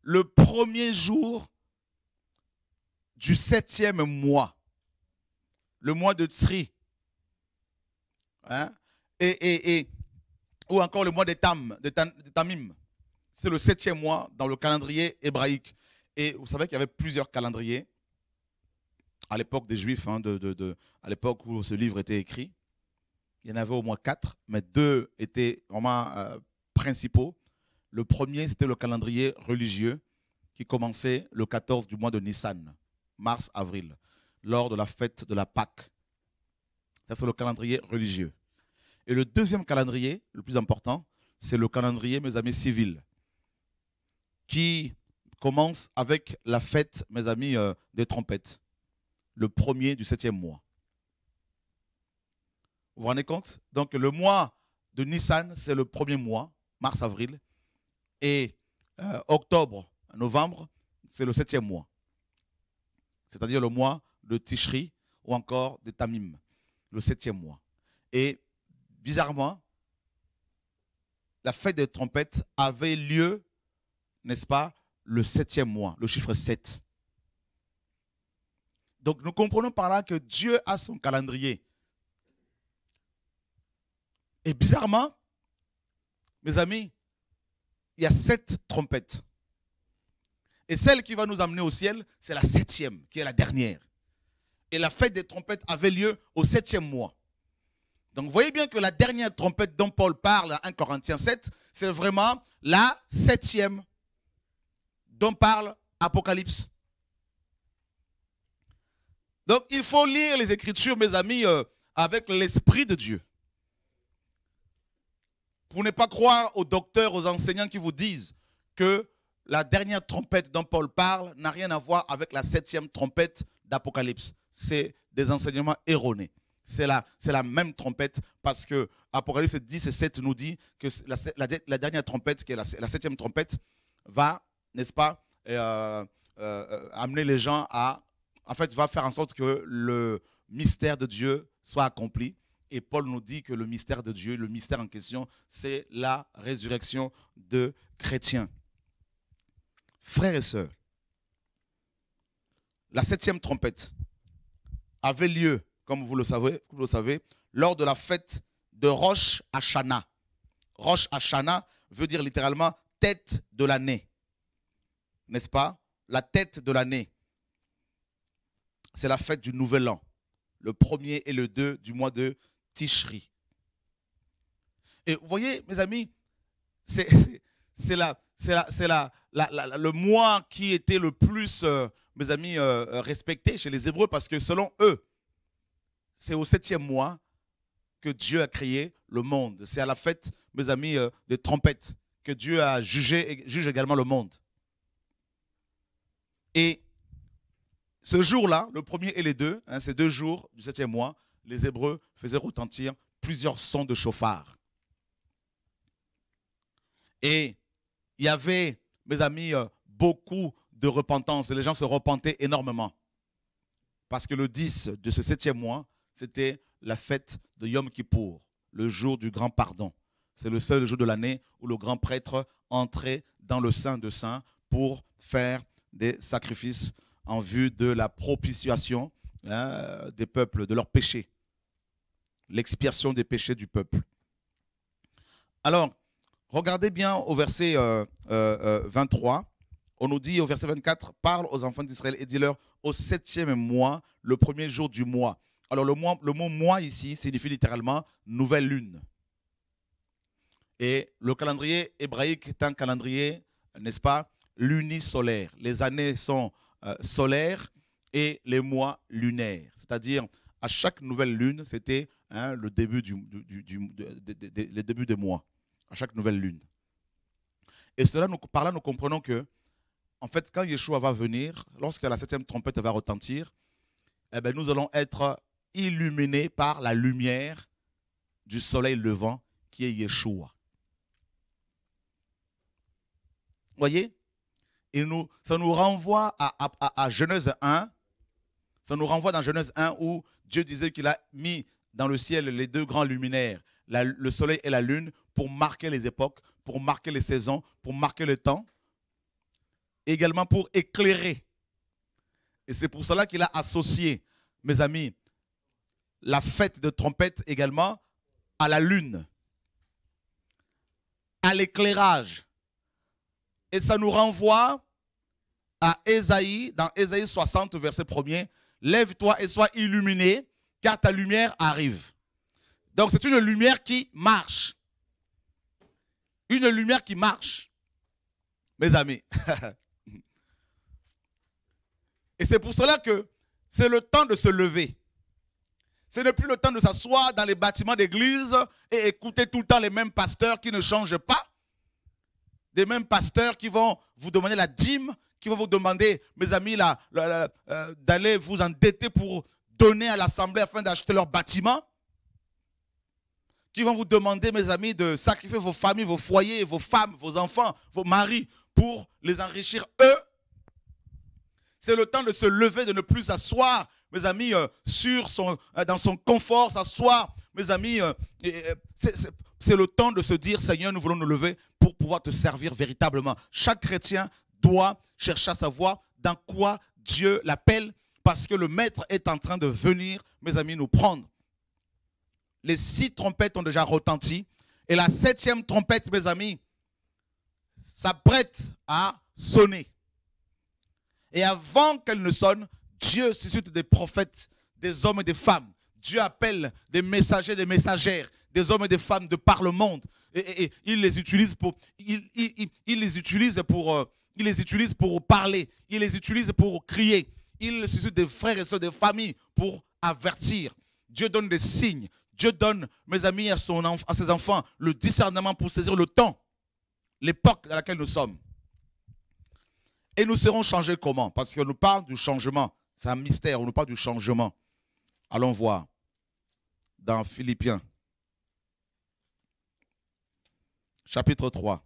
le premier jour du septième mois, le mois de Tsri, hein? et, ou encore le mois des Tamim. C'est le septième mois dans le calendrier hébraïque. Et vous savez qu'il y avait plusieurs calendriers à l'époque des Juifs, hein, à l'époque où ce livre était écrit. Il y en avait au moins quatre, mais deux étaient vraiment euh, principaux. Le premier, c'était le calendrier religieux qui commençait le 14 du mois de Nissan mars-avril, lors de la fête de la Pâque. Ça, c'est le calendrier religieux. Et le deuxième calendrier, le plus important, c'est le calendrier, mes amis, civil, qui commence avec la fête, mes amis, euh, des trompettes, le premier du septième mois. Vous vous rendez compte Donc le mois de Nissan, c'est le premier mois, mars-avril, et euh, octobre, novembre, c'est le septième mois c'est-à-dire le mois de Tishri ou encore de Tamim, le septième mois. Et bizarrement, la fête des trompettes avait lieu, n'est-ce pas, le septième mois, le chiffre 7. Donc nous comprenons par là que Dieu a son calendrier. Et bizarrement, mes amis, il y a sept trompettes. Et celle qui va nous amener au ciel, c'est la septième, qui est la dernière. Et la fête des trompettes avait lieu au septième mois. Donc voyez bien que la dernière trompette dont Paul parle à 1 Corinthiens 7, c'est vraiment la septième dont parle Apocalypse. Donc il faut lire les Écritures, mes amis, euh, avec l'Esprit de Dieu. Pour ne pas croire aux docteurs, aux enseignants qui vous disent que la dernière trompette dont Paul parle n'a rien à voir avec la septième trompette d'Apocalypse. C'est des enseignements erronés. C'est la, même trompette parce que Apocalypse 10 et 7 nous dit que la, dernière trompette, qui est la, septième trompette, va, n'est-ce pas, euh, euh, euh, amener les gens à, en fait, va faire en sorte que le mystère de Dieu soit accompli. Et Paul nous dit que le mystère de Dieu, le mystère en question, c'est la résurrection de chrétiens. Frères et sœurs, la septième trompette avait lieu, comme vous le savez, vous le savez lors de la fête de Roche Hashanah. Roche Hashanah veut dire littéralement tête de l'année. N'est-ce pas La tête de l'année. C'est la fête du Nouvel An, le premier et le 2 du mois de Tishri. Et vous voyez, mes amis, c'est la, la, la, le mois qui était le plus, euh, mes amis, euh, euh, respecté chez les Hébreux, parce que selon eux, c'est au septième mois que Dieu a créé le monde. C'est à la fête, mes amis, des trompettes que Dieu a jugé et juge également le monde. Et ce jour-là, le premier et les deux, hein, ces deux jours du septième mois, les Hébreux faisaient retentir plusieurs sons de chauffard. Et il y avait mes amis, euh, beaucoup de repentance. Les gens se repentaient énormément. Parce que le 10 de ce septième mois, c'était la fête de Yom Kippour, le jour du grand pardon. C'est le seul jour de l'année où le grand prêtre entrait dans le sein de saint pour faire des sacrifices en vue de la propitiation hein, des peuples, de leurs péchés, l'expiation des péchés du peuple. Alors, Regardez bien au verset 23. Euh, euh, euh, On nous dit au verset 24, parle aux enfants d'Israël et dis-leur au septième mois, le premier jour du mois. Alors le, mot mois ici signifie littéralement nouvelle lune. Et le calendrier hébraïque est un calendrier, n'est-ce pas, lunisolaire. Les années sont solaires et les mois lunaires. C'est-à-dire, à chaque nouvelle lune, c'était hein, le début des mois à chaque nouvelle lune. Et cela, par là, nous comprenons que, en fait, quand Yeshua va venir, lorsque la septième trompette va retentir, eh ben, nous allons être illuminés par la lumière du soleil levant qui est Yeshua. Vous Voyez ça nous renvoie à, à Genèse 1. Ça nous renvoie dans Genèse 1 où Dieu disait qu'il a mis dans le ciel les deux grands luminaires, le soleil et la lune pour marquer les époques, pour marquer les saisons, pour marquer le temps, également pour éclairer. Et c'est pour cela qu'il a associé, mes amis, la fête de trompette également à la lune, à l'éclairage. Et ça nous renvoie à Ésaïe, dans Ésaïe 60, verset 1 Lève-toi et sois illuminé, car ta lumière arrive. Donc c'est une lumière qui marche. Une lumière qui marche. Mes amis. (laughs) Et c'est pour cela que c'est le temps de se lever. Ce n'est plus le temps de s'asseoir dans les bâtiments d'église et écouter tout le temps les mêmes pasteurs qui ne changent pas. Des mêmes pasteurs qui vont vous demander la dîme, qui vont vous demander, mes amis, euh, d'aller vous endetter pour donner à l'assemblée afin d'acheter leur bâtiment qui vont vous demander, mes amis, de sacrifier vos familles, vos foyers, vos femmes, vos enfants, vos maris pour les enrichir eux. C'est le temps de se lever, de ne plus s'asseoir, mes amis, euh, euh, dans son confort, s'asseoir. Mes amis, euh, c'est le temps de se dire, Seigneur, nous voulons nous lever pour pouvoir te servir véritablement. Chaque chrétien doit chercher à savoir dans quoi Dieu l'appelle, parce que le Maître est en train de venir, mes amis, nous prendre les six trompettes ont déjà retenti. Et la septième trompette, mes amis, s'apprête à sonner. Et avant qu'elle ne sonne, Dieu suscite des prophètes, des hommes et des femmes. Dieu appelle des messagers, des messagères, des hommes et des femmes de par le monde. Et, il les utilise pour, il, les utilise pour, euh, il les utilise pour parler. Il les utilise pour crier. Il suscite des frères et soeurs des familles pour avertir. Dieu donne des signes. Dieu donne, mes amis, à, ses enfants le discernement pour saisir le temps, l'époque à laquelle nous sommes. Et nous serons changés comment Parce qu'on nous parle du changement. C'est un mystère, on nous parle du changement. Allons voir dans Philippiens, chapitre 3.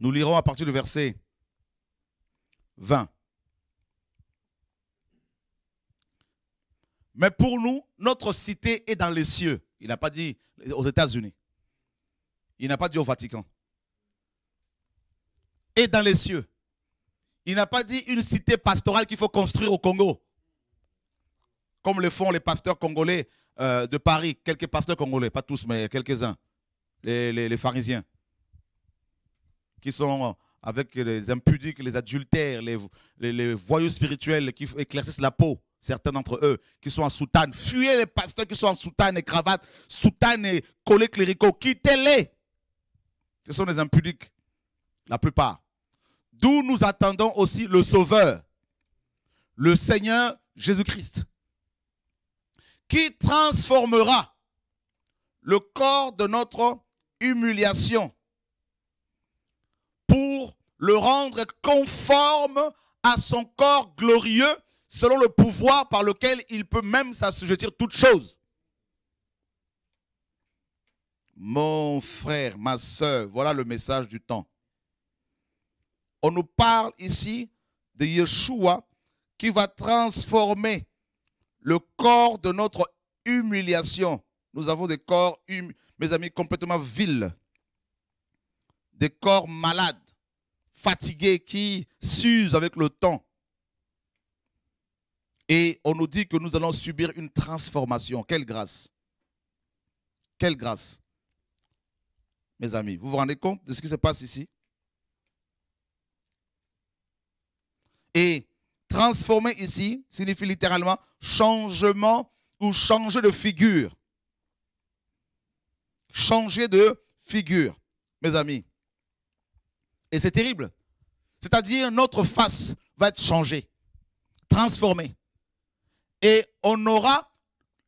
Nous lirons à partir du verset 20. Mais pour nous, notre cité est dans les cieux. Il n'a pas dit aux États-Unis. Il n'a pas dit au Vatican. Et dans les cieux. Il n'a pas dit une cité pastorale qu'il faut construire au Congo. Comme le font les pasteurs congolais euh, de Paris. Quelques pasteurs congolais, pas tous, mais quelques-uns. Les, les, pharisiens. Qui sont avec les impudiques, les adultères, les, les voyous spirituels qui éclaircissent la peau certains d'entre eux qui sont en soutane. Fuyez les pasteurs qui sont en soutane et cravate, soutane et collets cléricaux. Quittez-les. Ce sont des impudiques, la plupart. D'où nous attendons aussi le Sauveur, le Seigneur Jésus-Christ, qui transformera le corps de notre humiliation pour le rendre conforme à son corps glorieux selon le pouvoir par lequel il peut même s'assujettir toute chose. Mon frère, ma soeur, voilà le message du temps. On nous parle ici de Yeshua qui va transformer le corps de notre humiliation. Nous avons des corps, hum, mes amis, complètement vils, des corps malades, fatigués, qui s'usent avec le temps et on nous dit que nous allons subir une transformation. Quelle grâce Quelle grâce Mes amis, vous vous rendez compte de ce qui se passe ici Et transformer ici signifie littéralement changement ou changer de figure. Changer de figure, mes amis. Et c'est terrible. C'est-à-dire notre face va être changée, transformée et on aura,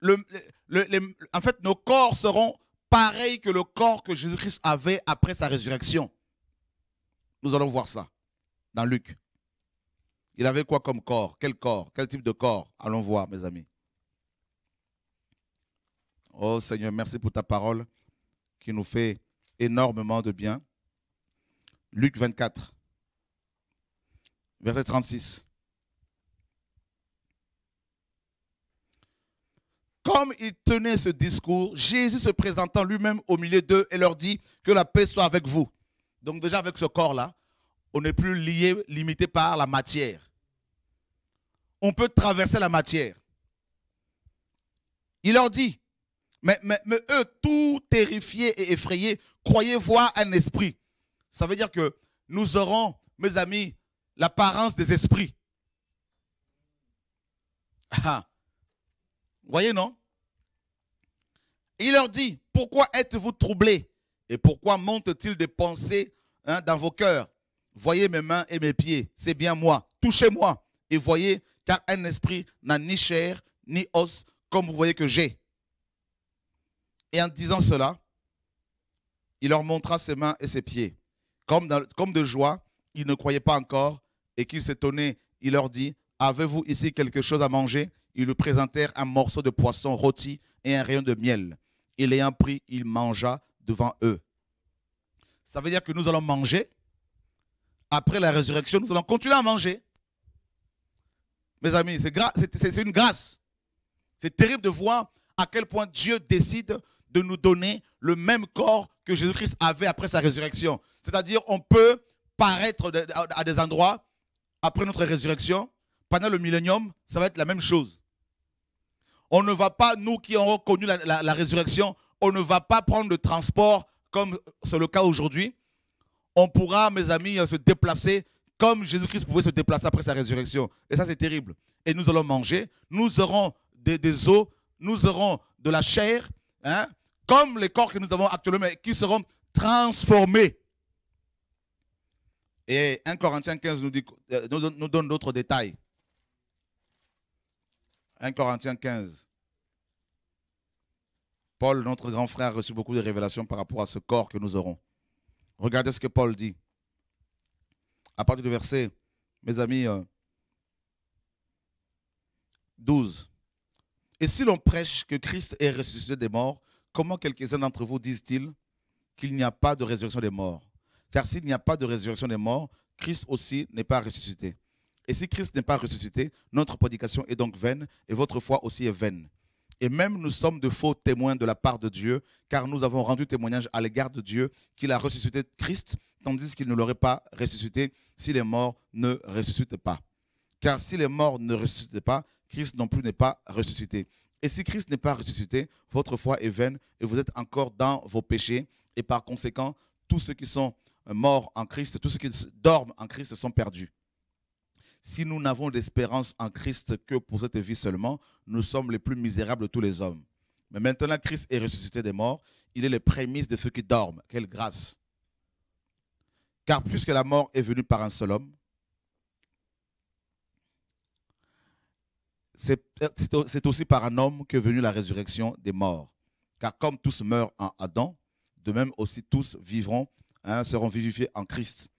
le, en fait, nos corps seront pareils que le corps que Jésus-Christ avait après sa résurrection. Nous allons voir ça dans Luc. Il avait quoi comme corps Quel corps Quel type de corps Allons voir, mes amis. Oh Seigneur, merci pour ta parole qui nous fait énormément de bien. Luc 24, verset 36. Comme il tenait ce discours, Jésus se présentant lui-même au milieu d'eux et leur dit que la paix soit avec vous. Donc déjà avec ce corps-là, on n'est plus lié, limité par la matière. On peut traverser la matière. Il leur dit, mais, eux, tout terrifiés et effrayés, croyez voir un esprit. Ça veut dire que nous aurons, mes amis, l'apparence des esprits. Ah. ah. Voyez, non Il leur dit, pourquoi êtes-vous troublés Et pourquoi montent-ils des pensées hein, dans vos cœurs Voyez mes mains et mes pieds, c'est bien moi. Touchez-moi et voyez, car un esprit n'a ni chair ni os, comme vous voyez que j'ai. Et en disant cela, il leur montra ses mains et ses pieds. Comme, comme de joie, ils ne croyaient pas encore et qu'ils s'étonnaient. Il leur dit, avez-vous ici quelque chose à manger ils lui présentèrent un morceau de poisson rôti et un rayon de miel. Et l'ayant pris, il mangea devant eux. Ça veut dire que nous allons manger. Après la résurrection, nous allons continuer à manger. Mes amis, c'est une grâce. C'est terrible de voir à quel point Dieu décide de nous donner le même corps que Jésus-Christ avait après sa résurrection. C'est-à-dire, on peut paraître à des endroits après notre résurrection, pendant le millénium, ça va être la même chose. On ne va pas, nous qui aurons connu la, résurrection, on ne va pas prendre de transport comme c'est le cas aujourd'hui. On pourra, mes amis, se déplacer comme Jésus-Christ pouvait se déplacer après sa résurrection. Et ça, c'est terrible. Et nous allons manger, nous aurons des, os, nous aurons de la chair, hein, comme les corps que nous avons actuellement, qui seront transformés. Et 1 Corinthiens 15 nous, euh, nous donne d'autres détails. 1 Corinthiens 15. Paul, notre grand frère, a reçu beaucoup de révélations par rapport à ce corps que nous aurons. Regardez ce que Paul dit. À partir du verset, mes amis, 12. Euh, Et si l'on prêche que Christ est ressuscité des morts, comment quelques-uns d'entre vous disent-ils qu'il n'y a pas de résurrection des morts Car s'il n'y a pas de résurrection des morts, Christ aussi n'est pas ressuscité. Et si Christ n'est pas ressuscité, notre prédication est donc vaine et votre foi aussi est vaine. Et même nous sommes de faux témoins de la part de Dieu, car nous avons rendu témoignage à l'égard de Dieu qu'il a ressuscité Christ, tandis qu'il ne l'aurait pas ressuscité si les morts ne ressuscitent pas. Car si les morts ne ressuscitent pas, Christ non plus n'est pas ressuscité. Et si Christ n'est pas ressuscité, votre foi est vaine et vous êtes encore dans vos péchés. Et par conséquent, tous ceux qui sont morts en Christ, tous ceux qui dorment en Christ sont perdus. Si nous n'avons d'espérance en Christ que pour cette vie seulement, nous sommes les plus misérables de tous les hommes. Mais maintenant, Christ est ressuscité des morts. Il est les prémices de ceux qui dorment. Quelle grâce. Car puisque la mort est venue par un seul homme, c'est aussi par un homme que venue la résurrection des morts. Car comme tous meurent en Adam, de même aussi tous vivront, hein, seront vivifiés en Christ.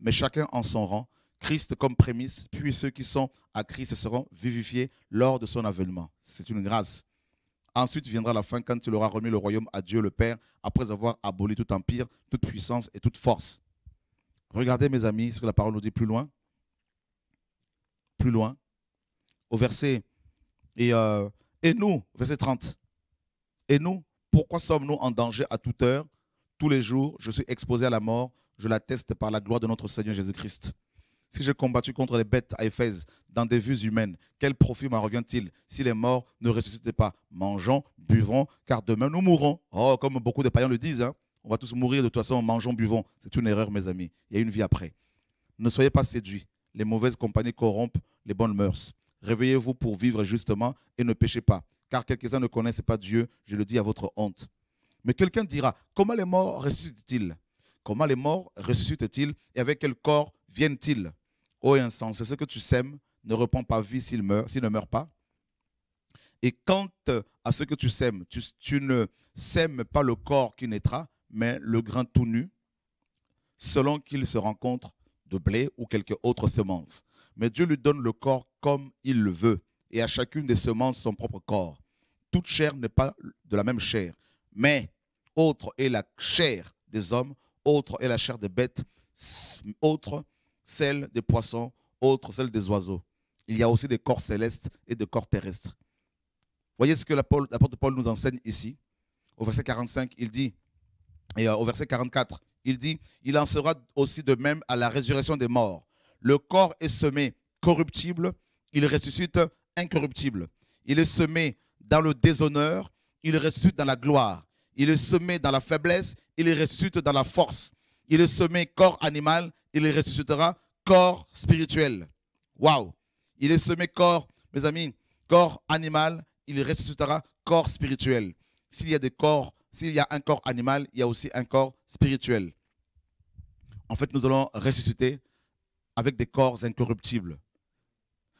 Mais chacun en son rang, Christ comme prémisse, puis ceux qui sont à Christ seront vivifiés lors de son avènement. C'est une grâce. Ensuite viendra la fin quand il aura remis le royaume à Dieu le Père, après avoir aboli tout empire, toute puissance et toute force. Regardez mes amis ce que la parole nous dit plus loin. Plus loin. Au verset... Et, euh, et nous, verset 30. Et nous, pourquoi sommes-nous en danger à toute heure Tous les jours, je suis exposé à la mort. Je l'atteste par la gloire de notre Seigneur Jésus-Christ. Si j'ai combattu contre les bêtes à Éphèse dans des vues humaines, quel profit m'en revient-il si les morts ne ressuscitent pas Mangeons, buvons, car demain nous mourrons. Oh, comme beaucoup de païens le disent, hein. on va tous mourir de toute façon, mangeons, buvons. C'est une erreur, mes amis. Il y a une vie après. Ne soyez pas séduits. Les mauvaises compagnies corrompent les bonnes mœurs. Réveillez-vous pour vivre justement et ne péchez pas, car quelques-uns ne connaissent pas Dieu, je le dis à votre honte. Mais quelqu'un dira, comment les morts ressuscitent-ils Comment les morts ressuscitent-ils et avec quel corps viennent-ils Ô C'est ce que tu sèmes ne reprend pas vie s'il meurt, s'il ne meurt pas. Et quant à ce que tu sèmes, tu, tu ne sèmes pas le corps qui naîtra, mais le grain tout nu, selon qu'il se rencontre de blé ou quelque autre semence. Mais Dieu lui donne le corps comme il le veut, et à chacune des semences son propre corps. Toute chair n'est pas de la même chair, mais autre est la chair des hommes, autre est la chair des bêtes, autre celle des poissons, autre celle des oiseaux. Il y a aussi des corps célestes et des corps terrestres. Voyez ce que l'apôtre Paul nous enseigne ici. Au verset 45, il dit, et euh, au verset 44, il dit, il en sera aussi de même à la résurrection des morts. Le corps est semé corruptible, il ressuscite incorruptible. Il est semé dans le déshonneur, il ressuscite dans la gloire. Il est semé dans la faiblesse, il ressuscite dans la force. Il est semé corps animal, il ressuscitera corps spirituel. Waouh Il est semé corps, mes amis, corps animal, il ressuscitera corps spirituel. S'il y a des corps, s'il y a un corps animal, il y a aussi un corps spirituel. En fait, nous allons ressusciter avec des corps incorruptibles.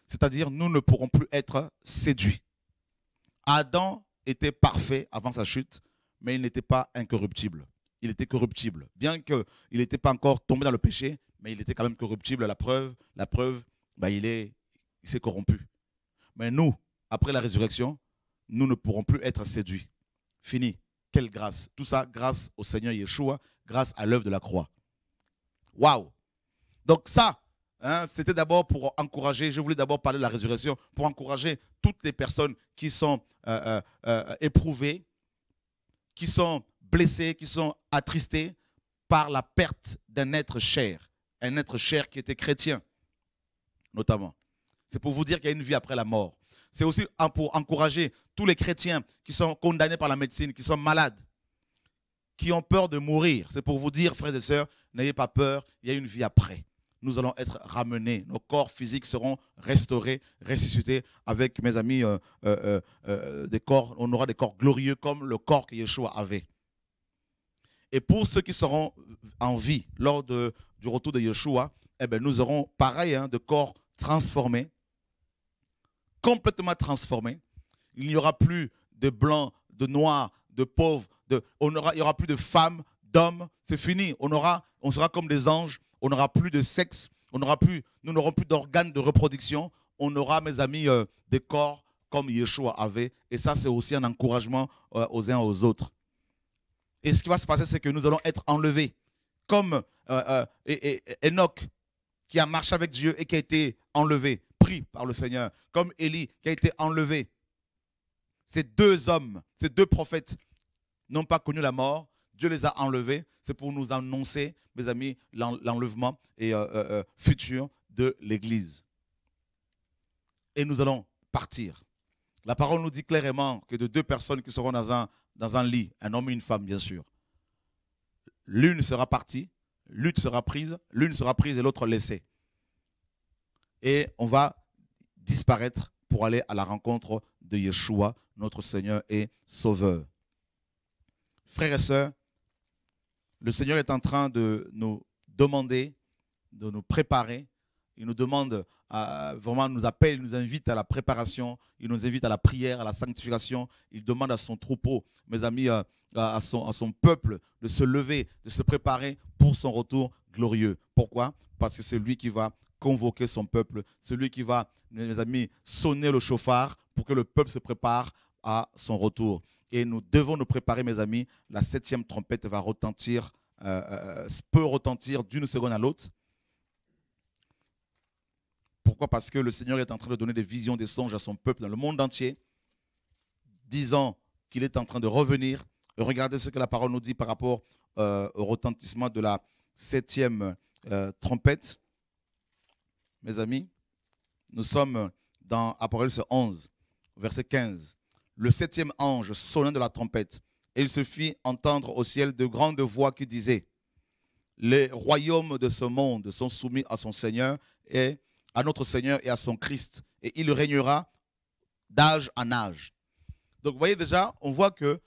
C'est-à-dire, nous ne pourrons plus être séduits. Adam était parfait avant sa chute, mais il n'était pas incorruptible il était corruptible. Bien qu'il n'était pas encore tombé dans le péché, mais il était quand même corruptible. La preuve, la preuve, bah il est, s'est corrompu. Mais nous, après la résurrection, nous ne pourrons plus être séduits. Fini. Quelle grâce. Tout ça grâce au Seigneur Yeshua, grâce à l'œuvre de la croix. Waouh. Donc ça, hein, c'était d'abord pour encourager, je voulais d'abord parler de la résurrection, pour encourager toutes les personnes qui sont euh, euh, euh, éprouvées, qui sont blessés, qui sont attristés par la perte d'un être cher, un être cher qui était chrétien, notamment. C'est pour vous dire qu'il y a une vie après la mort. C'est aussi pour encourager tous les chrétiens qui sont condamnés par la médecine, qui sont malades, qui ont peur de mourir. C'est pour vous dire, frères et sœurs, n'ayez pas peur, il y a une vie après. Nous allons être ramenés, nos corps physiques seront restaurés, ressuscités avec mes amis euh, euh, euh, des corps. On aura des corps glorieux comme le corps que Yeshua avait. Et pour ceux qui seront en vie lors du retour de Yeshua, eh bien, nous aurons pareil hein, de corps transformés, complètement transformés. Il n'y aura plus de blancs, de noirs, de pauvres, on aura, il n'y aura plus de femmes, d'hommes. C'est fini. On, aura, on sera comme des anges. On n'aura plus de sexe. On n'aura plus, nous n'aurons plus d'organes de reproduction. On aura, mes amis, euh, des corps comme Yeshua avait. Et ça, c'est aussi un encouragement euh, aux uns aux autres. Et ce qui va se passer, c'est que nous allons être enlevés. Comme euh, euh, Enoch, qui a marché avec Dieu et qui a été enlevé, pris par le Seigneur. Comme Élie, qui a été enlevé. Ces deux hommes, ces deux prophètes n'ont pas connu la mort. Dieu les a enlevés. C'est pour nous annoncer, mes amis, l'enlèvement et, euh, futur de l'Église. Et nous allons partir. La parole nous dit clairement que de deux personnes qui seront dans un dans un lit, un homme et une femme, bien sûr. L'une sera partie, l'une sera prise, l'une sera prise et l'autre laissée. Et on va disparaître pour aller à la rencontre de Yeshua, notre Seigneur et Sauveur. Frères et sœurs, le Seigneur est en train de nous demander, de nous préparer. Il nous demande euh, vraiment nous appelle, nous invite à la préparation, il nous invite à la prière, à la sanctification. Il demande à son troupeau, mes amis, euh, à, son, son peuple de se lever, de se préparer pour son retour glorieux. Pourquoi Parce que c'est lui qui va convoquer son peuple, celui qui va, mes amis, sonner le chauffard pour que le peuple se prépare à son retour. Et nous devons nous préparer, mes amis. La septième trompette va retentir, euh, peut retentir d'une seconde à l'autre. Pourquoi Parce que le Seigneur est en train de donner des visions, des songes à son peuple dans le monde entier, disant qu'il est en train de revenir. Regardez ce que la parole nous dit par rapport euh, au retentissement de la septième euh, trompette. Mes amis, nous sommes dans Apocalypse 11, verset 15. Le septième ange sonna de la trompette et il se fit entendre au ciel de grandes voix qui disaient, les royaumes de ce monde sont soumis à son Seigneur et à notre Seigneur et à son Christ, et il régnera d'âge en âge. Donc voyez déjà, on voit que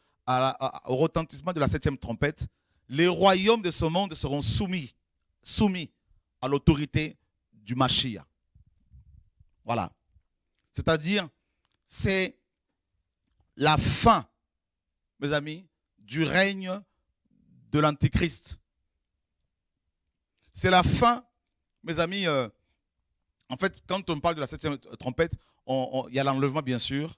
retentissement de la septième trompette, les royaumes de ce monde seront soumis, soumis à l'autorité du Mashiach. Voilà. C'est-à-dire, c'est la fin, mes amis, du règne de l'Antichrist. C'est la fin, mes amis, euh, en fait, quand on parle de la septième trompette, il y a l'enlèvement, bien sûr.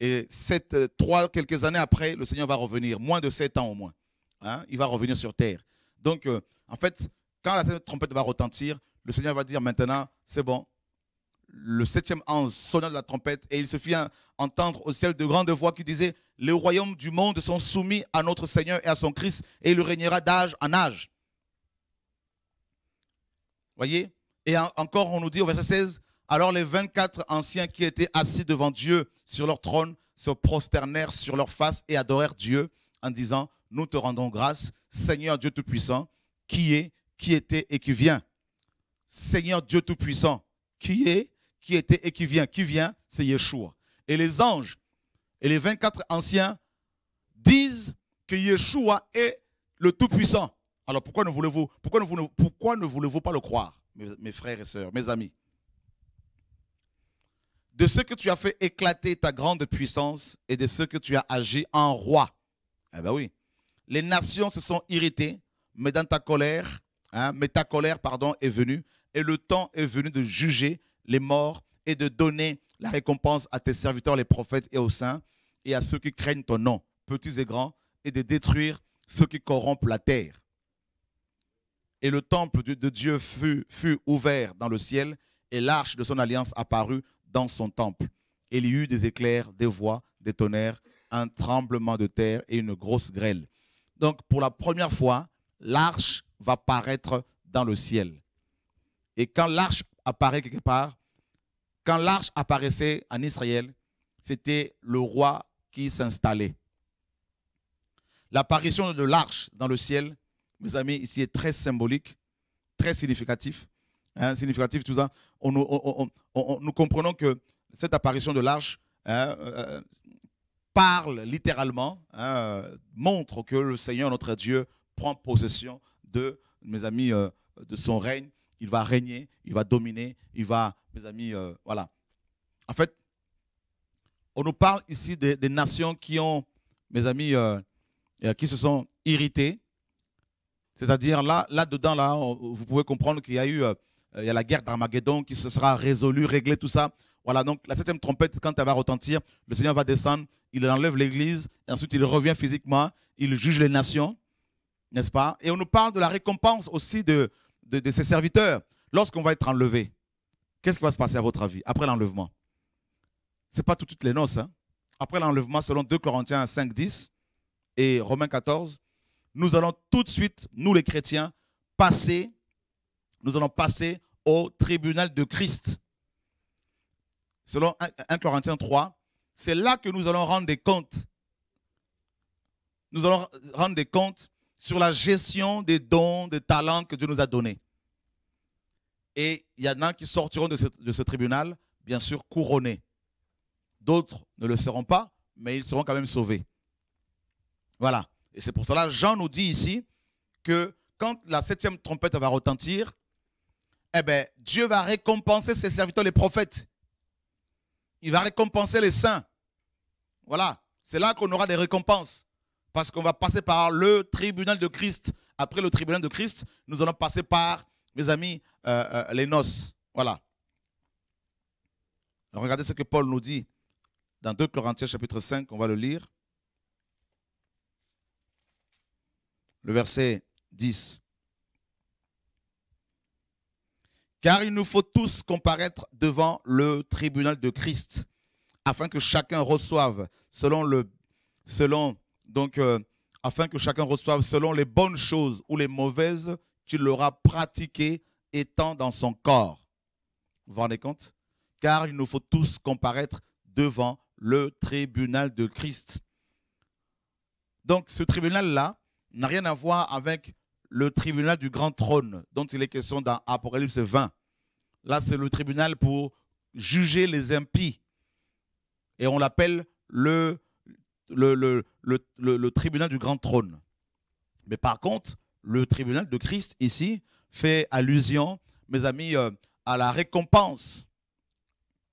Et euh, trois, quelques années après, le Seigneur va revenir, moins de sept ans au moins. Hein. il va revenir sur terre. Donc, euh, en fait, quand la septième trompette va retentir, le Seigneur va dire maintenant, c'est bon. Le septième ange sonna de la trompette et il se fit entendre au ciel de grandes voix qui disaient, les royaumes du monde sont soumis à notre Seigneur et à son Christ et il régnera d'âge en âge. Voyez et encore, on nous dit au verset 16, alors les 24 anciens qui étaient assis devant Dieu sur leur trône se prosternèrent sur leur face et adorèrent Dieu en disant, nous te rendons grâce, Seigneur Dieu Tout-Puissant, qui est, qui était et qui vient. Seigneur Dieu Tout-Puissant, qui est, qui était et qui vient. Qui vient, c'est Yeshua. Et les anges et les 24 anciens disent que Yeshua est le Tout-Puissant. Alors pourquoi ne voulez-vous pourquoi ne pourquoi ne voulez-vous pas le croire mes, frères et sœurs, mes amis, de ce que tu as fait éclater ta grande puissance et de ce que tu as agi en roi. Eh bien oui, les nations se sont irritées, mais dans ta colère, hein, mais ta colère pardon, est venue et le temps est venu de juger les morts et de donner la récompense à tes serviteurs, les prophètes et aux saints et à ceux qui craignent ton nom, petits et grands, et de détruire ceux qui corrompent la terre et le temple de Dieu fut, ouvert dans le ciel, et l'arche de son alliance apparut dans son temple. il y eut des éclairs, des voix, des tonnerres, un tremblement de terre et une grosse grêle. Donc pour la première fois, l'arche va paraître dans le ciel. Et quand l'arche apparaît quelque part, quand l'arche apparaissait en Israël, c'était le roi qui s'installait. L'apparition de l'arche dans le ciel mes amis, ici est très symbolique, très significatif. Hein, significatif, tout ça. On, nous comprenons que cette apparition de l'arche hein, euh, parle littéralement, hein, euh, montre que le Seigneur, notre Dieu, prend possession de, mes amis, euh, de son règne. Il va régner, il va dominer, il va, mes amis, voilà. En fait, on nous parle ici des, nations qui ont, mes amis, qui se sont irritées, c'est-à-dire là, là-dedans, là, vous pouvez comprendre qu'il y a eu euh, il y a la guerre d'Armageddon qui se sera résolue, réglée, tout ça. Voilà, donc la septième trompette, quand elle va retentir, le Seigneur va descendre, il enlève l'Église, et ensuite il revient physiquement, il juge les nations, n'est-ce pas Et on nous parle de la récompense aussi de, de, ses serviteurs. Lorsqu'on va être enlevé, qu'est-ce qui va se passer à votre avis après l'enlèvement Ce n'est pas tout de les noces. Hein. Après l'enlèvement, selon 2 Corinthiens 5, 10 et Romains 14, nous allons tout de suite, nous les chrétiens, passer, nous allons passer au tribunal de Christ. Selon 1 Corinthiens 3, c'est là que nous allons rendre des comptes. Nous allons rendre des comptes sur la gestion des dons, des talents que Dieu nous a donnés. Et il y en a qui sortiront de ce, de ce tribunal, bien sûr, couronnés. D'autres ne le seront pas, mais ils seront quand même sauvés. Voilà. Et c'est pour cela, Jean nous dit ici que quand la septième trompette va retentir, eh ben, Dieu va récompenser ses serviteurs, les prophètes. Il va récompenser les saints. Voilà, c'est là qu'on aura des récompenses. Parce qu'on va passer par le tribunal de Christ. Après le tribunal de Christ, nous allons passer par, mes amis, euh, euh, les noces. Voilà. Regardez ce que Paul nous dit dans 2 Corinthiens chapitre 5, on va le lire. le verset 10. Car il nous faut tous comparaître devant le tribunal de Christ, afin que chacun reçoive selon le selon donc euh, afin que chacun reçoive selon les bonnes choses ou les mauvaises qu'il aura pratiquées étant dans son corps. Vous vous rendez compte Car il nous faut tous comparaître devant le tribunal de Christ. Donc ce tribunal-là, n'a rien à voir avec le tribunal du grand trône dont il est question dans Apocalypse 20. Là, c'est le tribunal pour juger les impies. Et on l'appelle le, le, tribunal du grand trône. Mais par contre, le tribunal de Christ ici fait allusion, mes amis, euh, à la récompense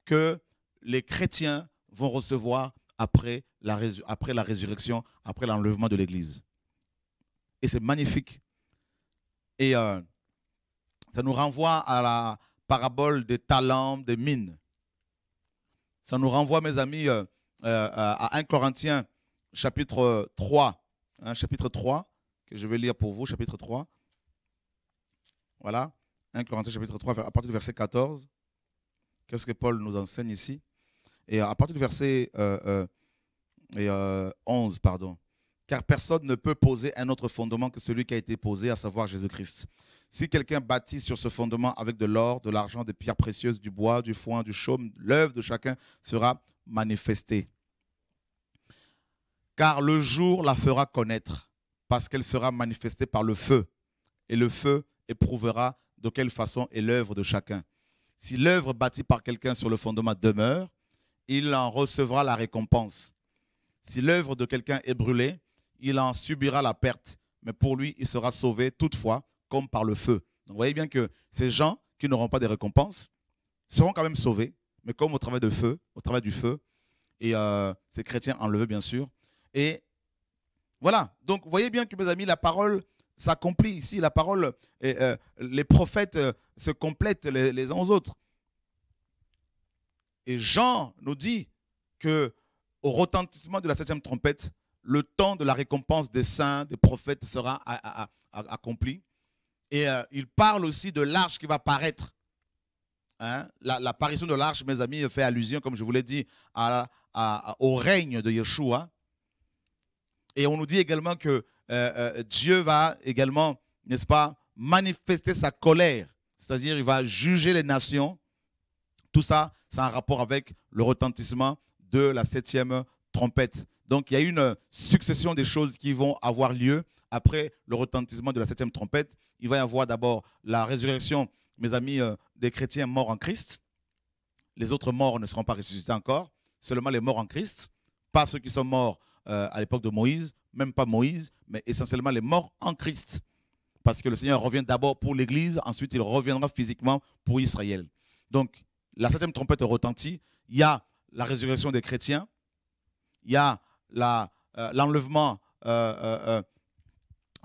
que les chrétiens vont recevoir après la, après la résurrection, après l'enlèvement de l'Église. Et c'est magnifique. Et euh, ça nous renvoie à la parabole des talents, des mines. Ça nous renvoie, mes amis, euh, euh, à 1 Corinthiens, chapitre 3. Hein, chapitre 3, que je vais lire pour vous, chapitre 3. Voilà. 1 Corinthiens, chapitre 3, à partir du verset 14. Qu'est-ce que Paul nous enseigne ici Et à partir du verset 11, pardon car personne ne peut poser un autre fondement que celui qui a été posé, à savoir Jésus-Christ. Si quelqu'un bâtit sur ce fondement avec de l'or, de l'argent, des pierres précieuses, du bois, du foin, du chaume, l'œuvre de chacun sera manifestée. Car le jour la fera connaître, parce qu'elle sera manifestée par le feu. Et le feu éprouvera de quelle façon est l'œuvre de chacun. Si l'œuvre bâtie par quelqu'un sur le fondement demeure, il en recevra la récompense. Si l'œuvre de quelqu'un est brûlée, il en subira la perte, mais pour lui, il sera sauvé toutefois comme par le feu. Donc vous voyez bien que ces gens qui n'auront pas de récompense seront quand même sauvés, mais comme au travail de feu, au travail du feu, et euh, ces chrétiens enlevés bien sûr. Et voilà, donc vous voyez bien que mes amis, la parole s'accomplit ici, la parole, et, euh, les prophètes euh, se complètent les, les uns aux autres. Et Jean nous dit que au retentissement de la septième trompette, le temps de la récompense des saints, des prophètes sera accompli. Et euh, il parle aussi de l'arche qui va paraître. Hein? L'apparition de l'arche, mes amis, fait allusion, comme je vous l'ai dit, au règne de Yeshua. Et on nous dit également que euh, euh, Dieu va également, n'est-ce pas, manifester sa colère. C'est-à-dire, il va juger les nations. Tout ça, c'est un rapport avec le retentissement de la septième trompette. Donc il y a une euh, succession des choses qui vont avoir lieu après le retentissement de la septième trompette. Il va y avoir d'abord la résurrection, mes amis, euh, des chrétiens morts en Christ. Les autres morts ne seront pas ressuscités encore, seulement les morts en Christ, pas ceux qui sont morts euh, à l'époque de Moïse, même pas Moïse, mais essentiellement les morts en Christ. Parce que le Seigneur revient d'abord pour l'Église, ensuite il reviendra physiquement pour Israël. Donc la septième trompette retentit, il y a la résurrection des chrétiens, il y a euh, l'enlèvement, euh, euh,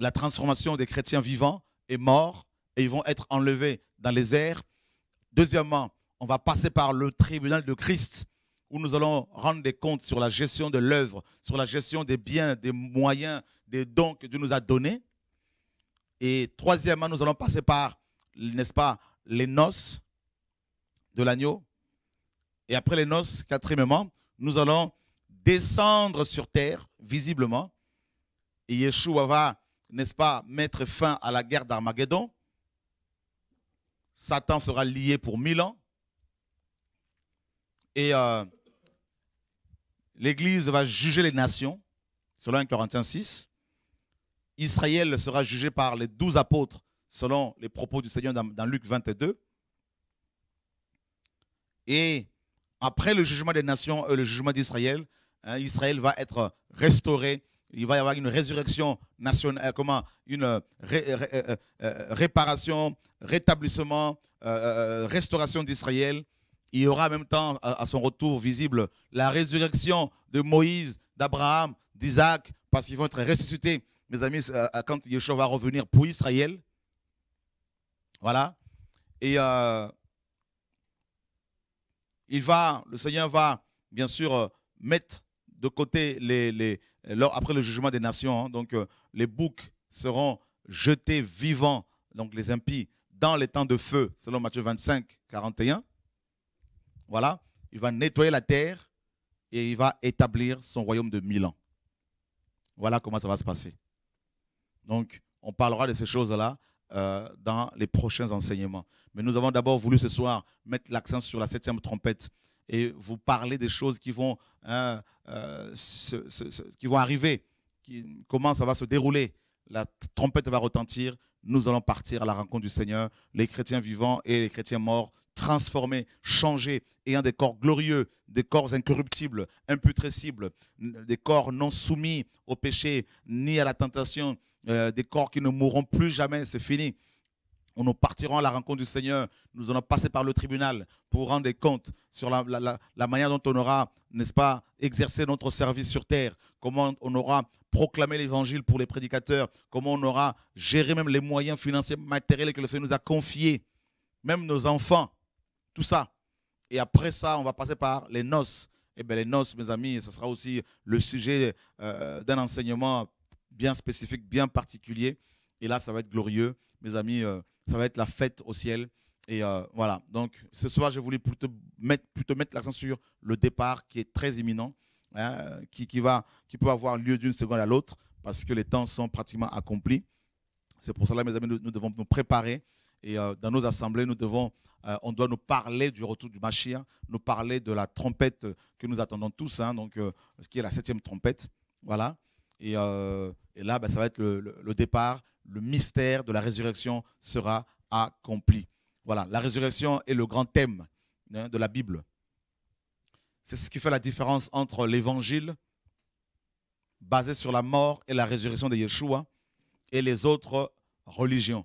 la, transformation des chrétiens vivants et morts, et ils vont être enlevés dans les airs. Deuxièmement, on va passer par le tribunal de Christ, où nous allons rendre des comptes sur la gestion de l'œuvre, sur la gestion des biens, des moyens, des dons que Dieu nous a donnés. Et troisièmement, nous allons passer par, n'est-ce pas, les noces de l'agneau. Et après les noces, quatrièmement, nous allons descendre sur terre, visiblement, et Yeshua va, n'est-ce pas, mettre fin à la guerre d'Armageddon. Satan sera lié pour mille ans. Et euh, l'Église va juger les nations, selon 1 Corinthiens 6. Israël sera jugé par les douze apôtres, selon les propos du Seigneur dans, Luc 22. Et après le jugement des nations, et le jugement d'Israël, Hein, Israël va être restauré. Il va y avoir une résurrection nationale, euh, comment une euh, euh, réparation, rétablissement, restauration d'Israël. Il y aura en même temps, à, son retour visible, la résurrection de Moïse, d'Abraham, d'Isaac, parce qu'ils vont être ressuscités, mes amis, quand Yeshua va revenir pour Israël. Voilà. Et il va, le Seigneur va, bien sûr, mettre de côté après le jugement des nations. Hein, donc euh, les boucs seront jetés vivants, donc les impies, dans les temps de feu, selon Matthieu 25, 41. Voilà, il va nettoyer la terre et il va établir son royaume de mille ans. Voilà comment ça va se passer. Donc, on parlera de ces choses-là euh, dans les prochains enseignements. Mais nous avons d'abord voulu ce soir mettre l'accent sur la septième trompette et vous parlez des choses qui vont, hein, euh, qui vont arriver, qui, comment ça va se dérouler. La trompette va retentir, nous allons partir à la rencontre du Seigneur, les chrétiens vivants et les chrétiens morts, transformés, changés, ayant des corps glorieux, des corps incorruptibles, imputrescibles, des corps non soumis au péché ni à la tentation, euh, des corps qui ne mourront plus jamais, c'est fini. On nous partirons à la rencontre du Seigneur. Nous allons passer par le tribunal pour rendre des comptes sur la, manière dont on aura, n'est-ce pas, exercé notre service sur terre. Comment on aura proclamé l'évangile pour les prédicateurs. Comment on aura géré même les moyens financiers, matériels que le Seigneur nous a confiés. Même nos enfants. Tout ça. Et après ça, on va passer par les noces. Et eh bien, les noces, mes amis, ce sera aussi le sujet euh, d'un enseignement bien spécifique, bien particulier. Et là, ça va être glorieux. Mes amis, euh, ça va être la fête au ciel. Et euh, voilà. Donc, ce soir, je voulais plutôt mettre, plutôt mettre l'accent sur le départ qui est très imminent, hein, qui, qui, va, qui peut avoir lieu d'une seconde à l'autre parce que les temps sont pratiquement accomplis. C'est pour cela, mes amis, nous, devons nous préparer. Et euh, dans nos assemblées, nous devons, euh, on doit nous parler du retour du Machia, nous parler de la trompette que nous attendons tous, hein. donc, ce qui est la septième trompette. Voilà. Et, là, ben, ça va être le départ le mystère de la résurrection sera accompli. Voilà, la résurrection est le grand thème hein, de la Bible. C'est ce qui fait la différence entre l'évangile basé sur la mort et la résurrection de Yeshua et les autres religions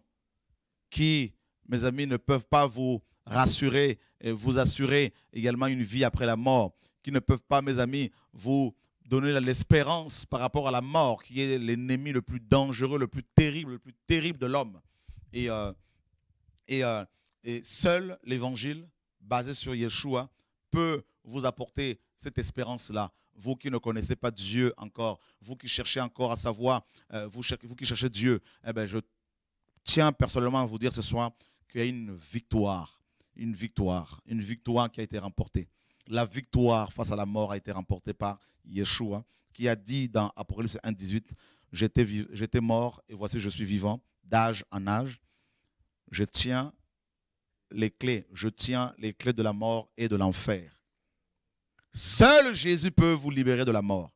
qui, mes amis, ne peuvent pas vous rassurer et vous assurer également une vie après la mort, qui ne peuvent pas, mes amis, vous, donner l'espérance par rapport à la mort, qui est l'ennemi le plus dangereux, le plus terrible, le plus terrible de l'homme. Et, euh, euh, et, seul l'évangile basé sur Yeshua peut vous apporter cette espérance-là. Vous qui ne connaissez pas Dieu encore, vous qui cherchez encore à savoir, euh, vous, qui cherchez Dieu, eh ben, je tiens personnellement à vous dire ce soir qu'il y a une victoire, une victoire, une victoire qui a été remportée la victoire face à la mort a été remportée par Yeshua, qui a dit dans Apocalypse 1.18, j'étais mort et voici je suis vivant d'âge en âge. Je tiens les clés, je tiens les clés de la mort et de l'enfer. Seul Jésus peut vous libérer de la mort.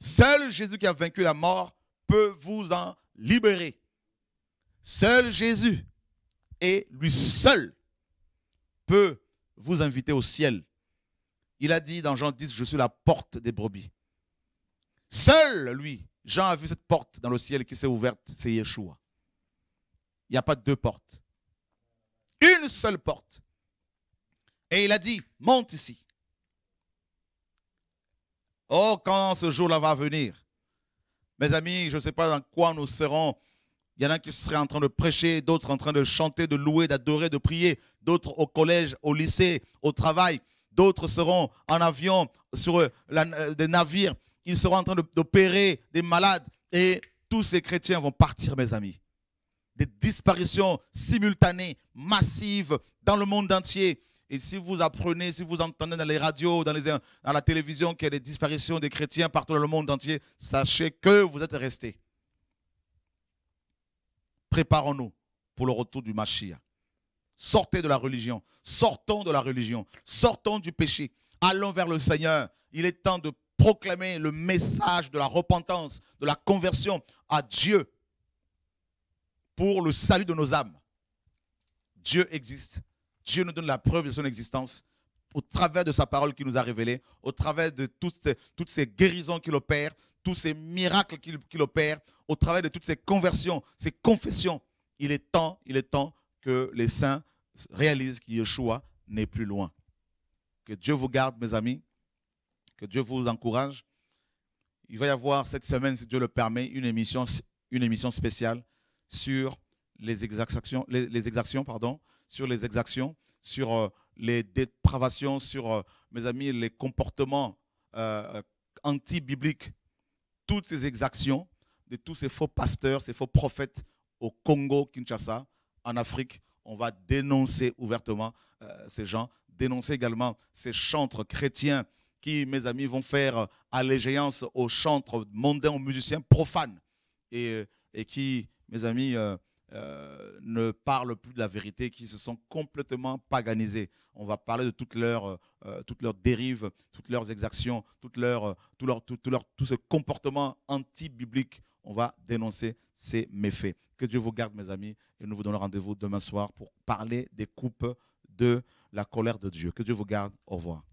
Seul Jésus qui a vaincu la mort peut vous en libérer. Seul Jésus et lui seul peut vous inviter au ciel il a dit dans Jean 10, je suis la porte des brebis. Seul, lui, Jean a vu cette porte dans le ciel qui s'est ouverte, c'est Yeshua. Il n'y a pas deux portes. Une seule porte. Et il a dit, monte ici. Oh, quand ce jour-là va venir, mes amis, je ne sais pas dans quoi nous serons. Il y en a qui seraient en train de prêcher, d'autres en train de chanter, de louer, d'adorer, de prier, d'autres au collège, au lycée, au travail d'autres seront en avion sur euh, des navires, ils seront en train d'opérer des malades et tous ces chrétiens vont partir, mes amis. Des disparitions simultanées, massives, dans le monde entier. Et si vous apprenez, si vous entendez dans les radios, dans, les, dans la télévision qu'il y a des disparitions des chrétiens partout dans le monde entier, sachez que vous êtes restés. Préparons-nous pour le retour du Mashiach. Sortez de la religion. Sortons de la religion. Sortons du péché. Allons vers le Seigneur. Il est temps de proclamer le message de la repentance, de la conversion à Dieu pour le salut de nos âmes. Dieu existe. Dieu nous donne la preuve de son existence au travers de sa parole qu'il nous a révélée, au travers de toutes ces, toutes ces guérisons qu'il opère, tous ces miracles qu'il opère, au travers de toutes ces conversions, ces confessions. Il est temps, il est temps que les saints réalisent que n'est plus loin. Que Dieu vous garde, mes amis. Que Dieu vous encourage. Il va y avoir cette semaine, si Dieu le permet, une émission, une émission spéciale sur les exactions, les, les exactions, pardon, sur les exactions, sur euh, les dépravations, sur, euh, mes amis, les comportements euh, anti-bibliques. Toutes ces exactions de tous ces faux pasteurs, ces faux prophètes au Congo, Kinshasa, en Afrique, on va dénoncer ouvertement euh, ces gens, dénoncer également ces chantres chrétiens qui, mes amis, vont faire euh, allégeance aux chantres mondains, aux musiciens profanes et, euh, qui, mes amis, ne parlent plus de la vérité, qui se sont complètement paganisés. On va parler de toutes leurs, toutes leurs dérives, toutes leurs exactions, toutes leurs, tout, leur, leur, tout ce comportement anti-biblique. On va dénoncer ces méfaits. Que Dieu vous garde, mes amis, et nous vous donnons rendez-vous demain soir pour parler des coupes de la colère de Dieu. Que Dieu vous garde. Au revoir.